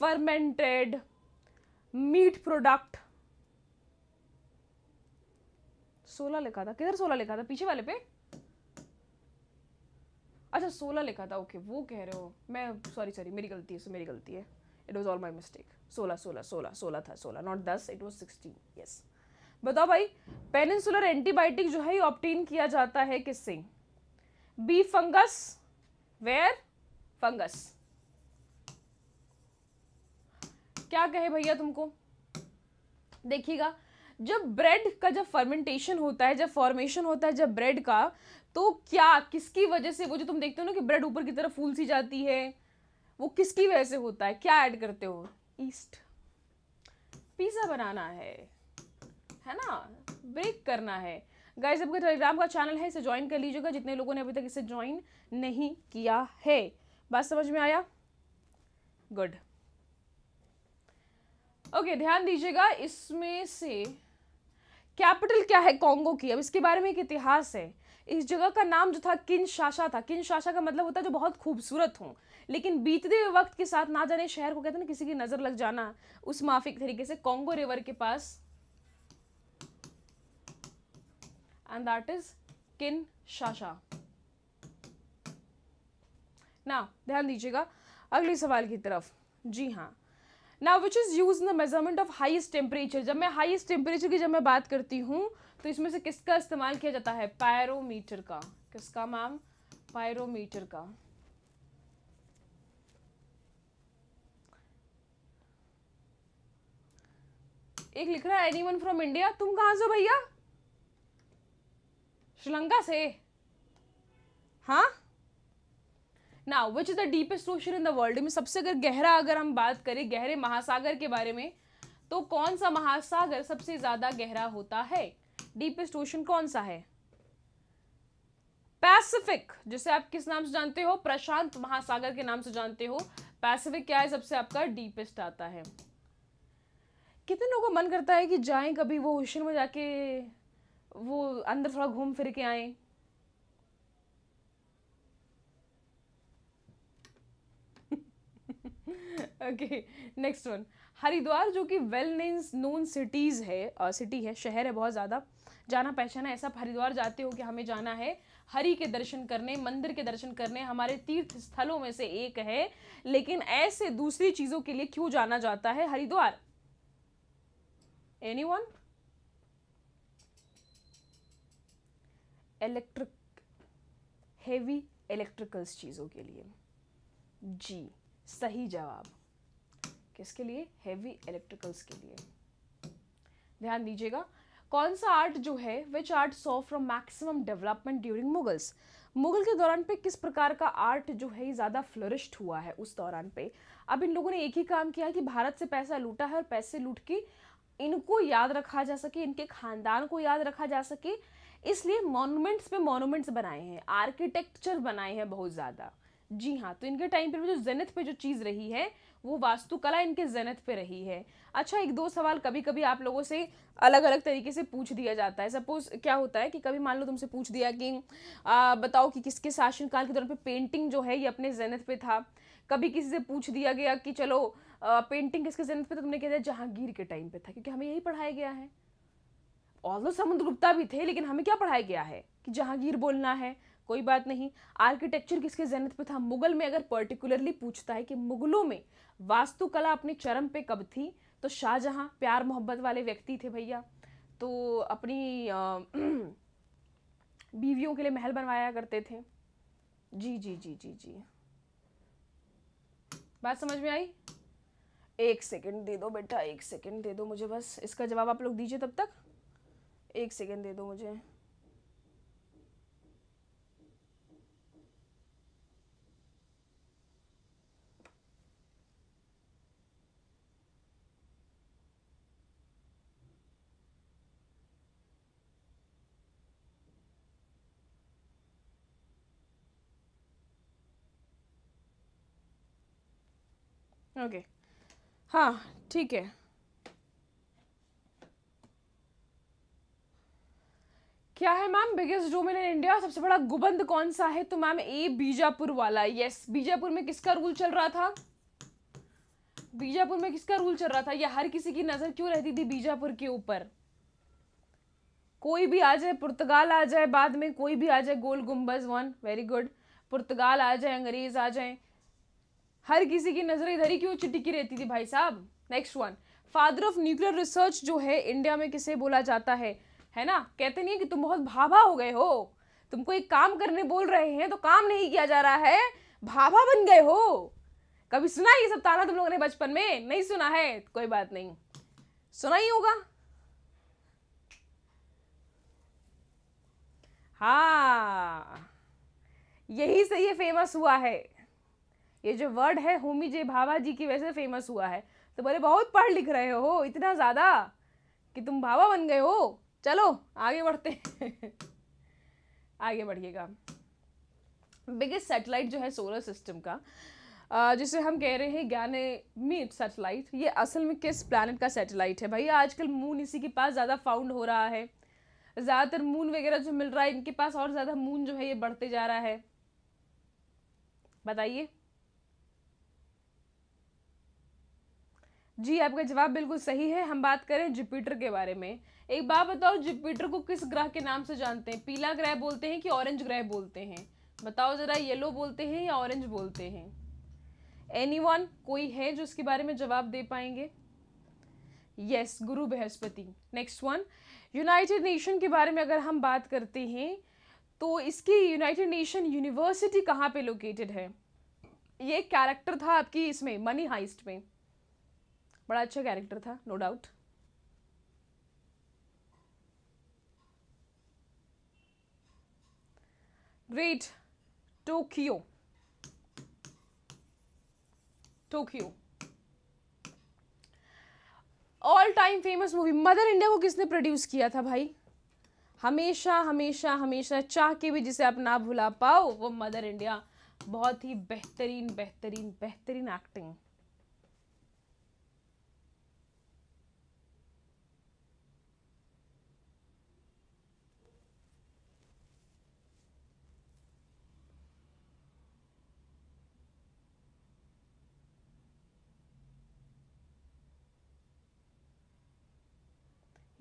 फर्मेंटेड मीट प्रोडक्ट सोलह लिखा था किधर सोलह लिखा था पीछे वाले पे अच्छा सोलह लिखा था ओके वो कह रहे हो मैं सॉरी सॉरी मेरी गलती है मेरी गलती है it was all my mistake सोलह सोलह सोलह सोलह था सोलह not thus it was sixteen yes बताओ भाई पेनिनसुलर एंटीबायोटिक जो है ऑप्टेन किया जाता है किससे बी फंगस वेयर फंगस क्या कहे भैया तुमको देखिएगा जब ब्रेड का जब फर्मेंटेशन होता है जब फॉर्मेशन होता है जब ब्रेड का तो क्या किसकी वजह से वो जो तुम देखते हो ना कि ब्रेड ऊपर की तरफ फूल सी जाती है वो किसकी वजह से होता है क्या ऐड करते हो ईस्ट पिज़्ज़ा बनाना है है ना ब्रेक करना है गाइज आपका टेलीग्राम का चैनल है इसे ज्वाइन कर लीजिएगा जितने लोगों ने अभी तक इसे ज्वाइन नहीं किया है बात समझ में आया गुड ओके ध्यान दीजिएगा इसमें से कैपिटल क्या है कॉन्गो की अब इसके बारे में एक इतिहास है इस जगह का नाम जो था किन शाशा था किन शाशा का मतलब होता है जो बहुत खूबसूरत हो लेकिन बीतते हुए वक्त के साथ ना जाने शहर को कहते हैं ना किसी की नज़र लग जाना उस माफिक तरीके से कॉन्गो रिवर के पास and that is Kinshasa. Now, ध्यान दीजिएगा अगले सवाल की तरफ जी हाँ ना which is use in the measurement of highest temperature जब मैं हाइस्ट टेम्परेचर की जब मैं बात करती हूँ तो इसमें से किसका इस्तेमाल किया जाता है पायरोमीटर का किसका मैम पायरोमीटर का एक लिख रहा है वन फ्रॉम इंडिया तुम कहाँ से भैया श्रीलंका से हाँ ना which is the deepest ocean in the world में सबसे अगर गहरा अगर हम बात करें गहरे महासागर के बारे में तो कौन सा महासागर सबसे ज़्यादा गहरा होता है डीपेस्ट ओशन कौन सा है पैसिफिक जिसे आप किस नाम से जानते हो प्रशांत महासागर के नाम से जानते हो पैसिफिक क्या है सबसे आपका डीपेस्ट आता है कितने लोगों का मन करता है कि जाएं कभी वो ओशन में जाके वो अंदर थोड़ा घूम फिर के आए ओके नेक्स्ट वन हरिद्वार जो कि वेल नोन नोन सिटीज़ है सिटी है शहर है बहुत ज़्यादा जाना पहचाना ऐसा आप हरिद्वार जाते हो कि हमें जाना है हरि के दर्शन करने मंदिर के दर्शन करने हमारे तीर्थ स्थलों में से एक है लेकिन ऐसे दूसरी चीज़ों के लिए क्यों जाना जाता है Haridwar anyone electric heavy electricals चीज़ों के लिए जी सही जवाब किसके लिए हेवी इलेक्ट्रिकल्स के लिए ध्यान दीजिएगा कौन सा आर्ट जो है which art saw from maximum development during Mughals Mughal के दौरान पे किस प्रकार का आर्ट जो है ज़्यादा फ्लरिश्ड हुआ है उस दौरान पे अब इन लोगों ने एक ही काम किया कि भारत से पैसा लूटा है और पैसे लूट के इनको याद रखा जा सके इनके खानदान को याद रखा जा सके इसलिए मॉन्यूमेंट्स पे मॉन्यूमेंट्स बनाए हैं आर्किटेक्चर बनाए हैं बहुत ज़्यादा जी हाँ तो इनके टाइम पर जो जेनेथ पे जो चीज़ रही है वो वास्तुकला इनके जेनेथ पे रही है अच्छा एक दो सवाल कभी कभी आप लोगों से अलग अलग तरीके से पूछ दिया जाता है सपोज क्या होता है कि कभी मान लो तुमसे पूछ दिया कि आ, बताओ कि किसके शासनकाल के दौरान पे पेंटिंग जो है ये अपने जेनेथ पे था कभी किसी से पूछ दिया गया कि चलो आ, पेंटिंग किसके जेनेथ पे तो तुमने कह दिया जहांगीर के टाइम पे था क्योंकि हमें यही पढ़ाया गया है वो समुद्र गुप्ता भी थे लेकिन हमें क्या पढ़ाया गया है कि जहांगीर बोलना है कोई बात नहीं आर्किटेक्चर किसके जहनत पे था मुगल में अगर पर्टिकुलरली पूछता है कि मुगलों में वास्तुकला अपने चरम पे कब थी तो शाहजहाँ प्यार मोहब्बत वाले व्यक्ति थे भैया तो अपनी [clears throat] बीवियों के लिए महल बनवाया करते थे जी जी जी जी जी बात समझ में आई एक सेकंड दे दो बेटा एक सेकंड दे दो मुझे बस इसका जवाब आप लोग दीजिए तब तक एक सेकेंड दे दो मुझे ओके okay. हाँ ठीक है क्या है मैम बिगेस्ट जो इन इंडिया सबसे बड़ा गुबंद कौन सा है तो मैम ए बीजापुर वाला यस बीजापुर में किसका रूल चल रहा था बीजापुर में किसका रूल चल रहा था या हर किसी की नज़र क्यों रहती थी बीजापुर के ऊपर कोई भी आ जाए पुर्तगाल आ जाए बाद में कोई भी आ जाए Gol Gumbaz one very good Portugal आ जाए अंग्रेज आ जाए हर किसी की नज़र इधर ही क्यों चिटिकी रहती थी भाई साहब next one father of nuclear research जो है इंडिया में किसे बोला जाता है है ना कहते नहीं है कि तुम बहुत भाभा हो गए हो तुमको एक काम करने बोल रहे हैं तो काम नहीं किया जा रहा है भाभा बन गए हो कभी सुना ये सब ताना तुम लोगों ने बचपन में नहीं सुना है कोई बात नहीं सुना ही होगा हाँ यही से ये फेमस हुआ है ये जो वर्ड है होमी जे भाभा जी की वजह से फेमस हुआ है तो बोले बहुत पढ़ लिख रहे हो इतना ज़्यादा कि तुम भाभा बन गए हो चलो आगे बढ़ते [laughs] आगे बढ़िएगा बिगेस्ट सेटेलाइट जो है सोलर सिस्टम का जिसे हम कह रहे हैं मीट सेटेलाइट ये असल में किस प्लानट का सेटेलाइट है भैया आजकल मून इसी के पास ज़्यादा फाउंड हो रहा है ज़्यादातर मून वगैरह जो मिल रहा है इनके पास और ज़्यादा मून जो है ये बढ़ते जा रहा है बताइए जी आपका जवाब बिल्कुल सही है हम बात करें जुपिटर के बारे में एक बात बताओ जुपिटर को किस ग्रह के नाम से जानते हैं पीला ग्रह बोलते हैं कि ऑरेंज ग्रह बोलते हैं बताओ जरा येलो बोलते हैं या ऑरेंज बोलते हैं एनी कोई है जो इसके बारे में जवाब दे पाएंगे yes yes, Guru Brihaspati next one United Nation के बारे में अगर हम बात करते हैं तो इसकी यूनाइटेड नेशन यूनिवर्सिटी कहाँ पे लोकेटेड है ये कैरेक्टर था आपकी इसमें मनी हाइस्ट में बड़ा अच्छा कैरेक्टर था no no doubt great tokyo tokyo all time famous movie Mother India को किसने प्रोड्यूस किया था भाई हमेशा हमेशा हमेशा चाह के भी जिसे आप ना भुला पाओ वो मदर इंडिया बहुत ही बेहतरीन बेहतरीन बेहतरीन एक्टिंग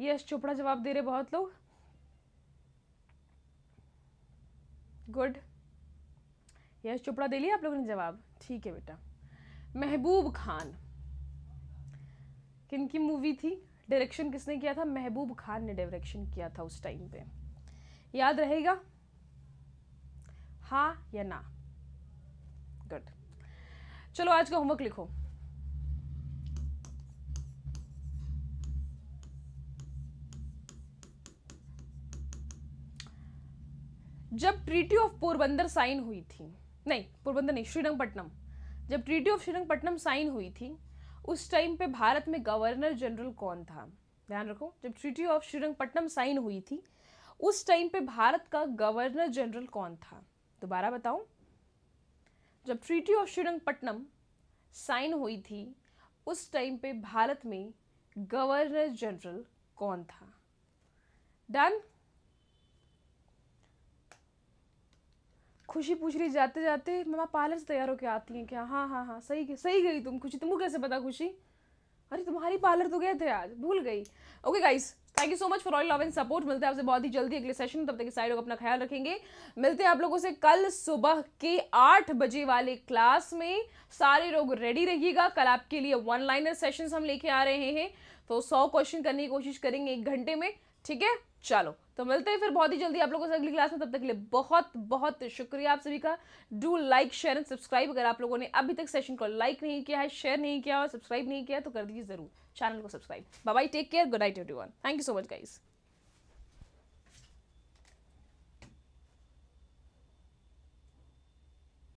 यश चोपड़ा जवाब दे रहे बहुत लोग गुड यश चोपड़ा दे लिया आप लोगों ने जवाब ठीक है बेटा महबूब खान किन की मूवी थी डायरेक्शन किसने किया था महबूब खान ने डायरेक्शन किया था उस टाइम पे याद रहेगा हाँ या ना गुड चलो आज का होमवर्क लिखो जब ट्रीटी ऑफ पोरबंदर साइन हुई थी नहीं पोरबंदर नहीं श्रीरंगपट्टनम जब ट्रीटी ऑफ श्रीरंगपट्टनम साइन हुई थी उस टाइम पे भारत में गवर्नर जनरल कौन था ध्यान रखो जब ट्रीटी ऑफ श्रीरंगपट्टनम साइन हुई थी उस टाइम पे भारत का गवर्नर जनरल कौन था दोबारा बताऊं जब ट्रीटी ऑफ श्रीरंगपट्टनम साइन हुई थी उस टाइम पे भारत में गवर्नर जनरल कौन था डन खुशी पूछ रही जाते जाते मम्मा पार्लर से तैयार होकर आती हैं क्या हाँ हाँ हाँ सही सही गई तुम खुशी तुमको कैसे पता खुशी अरे तुम्हारी पार्लर तो गए थे आज भूल गई okay guys thank you so much for all love and support मिलते हैं आपसे बहुत ही जल्दी अगले सेशन तब तक सारे लोग अपना ख्याल रखेंगे मिलते हैं आप लोगों से कल सुबह के आठ बजे वाले क्लास में सारे लोग रेडी रहिएगा कल आपके लिए वन लाइनर सेशन हम लेके आ रहे हैं तो सौ क्वेश्चन करने की कोशिश करेंगे एक घंटे में ठीक है चलो तो मिलते हैं फिर बहुत ही जल्दी आप लोगों से अगली क्लास में तब तक के लिए बहुत बहुत शुक्रिया आप सभी का do like share and subscribe अगर आप लोगों ने अभी तक सेशन को लाइक नहीं किया है शेयर नहीं किया और सब्सक्राइब नहीं किया तो कर दीजिए ज़रूर चैनल को subscribe bye take care good night everyone thank you so much guys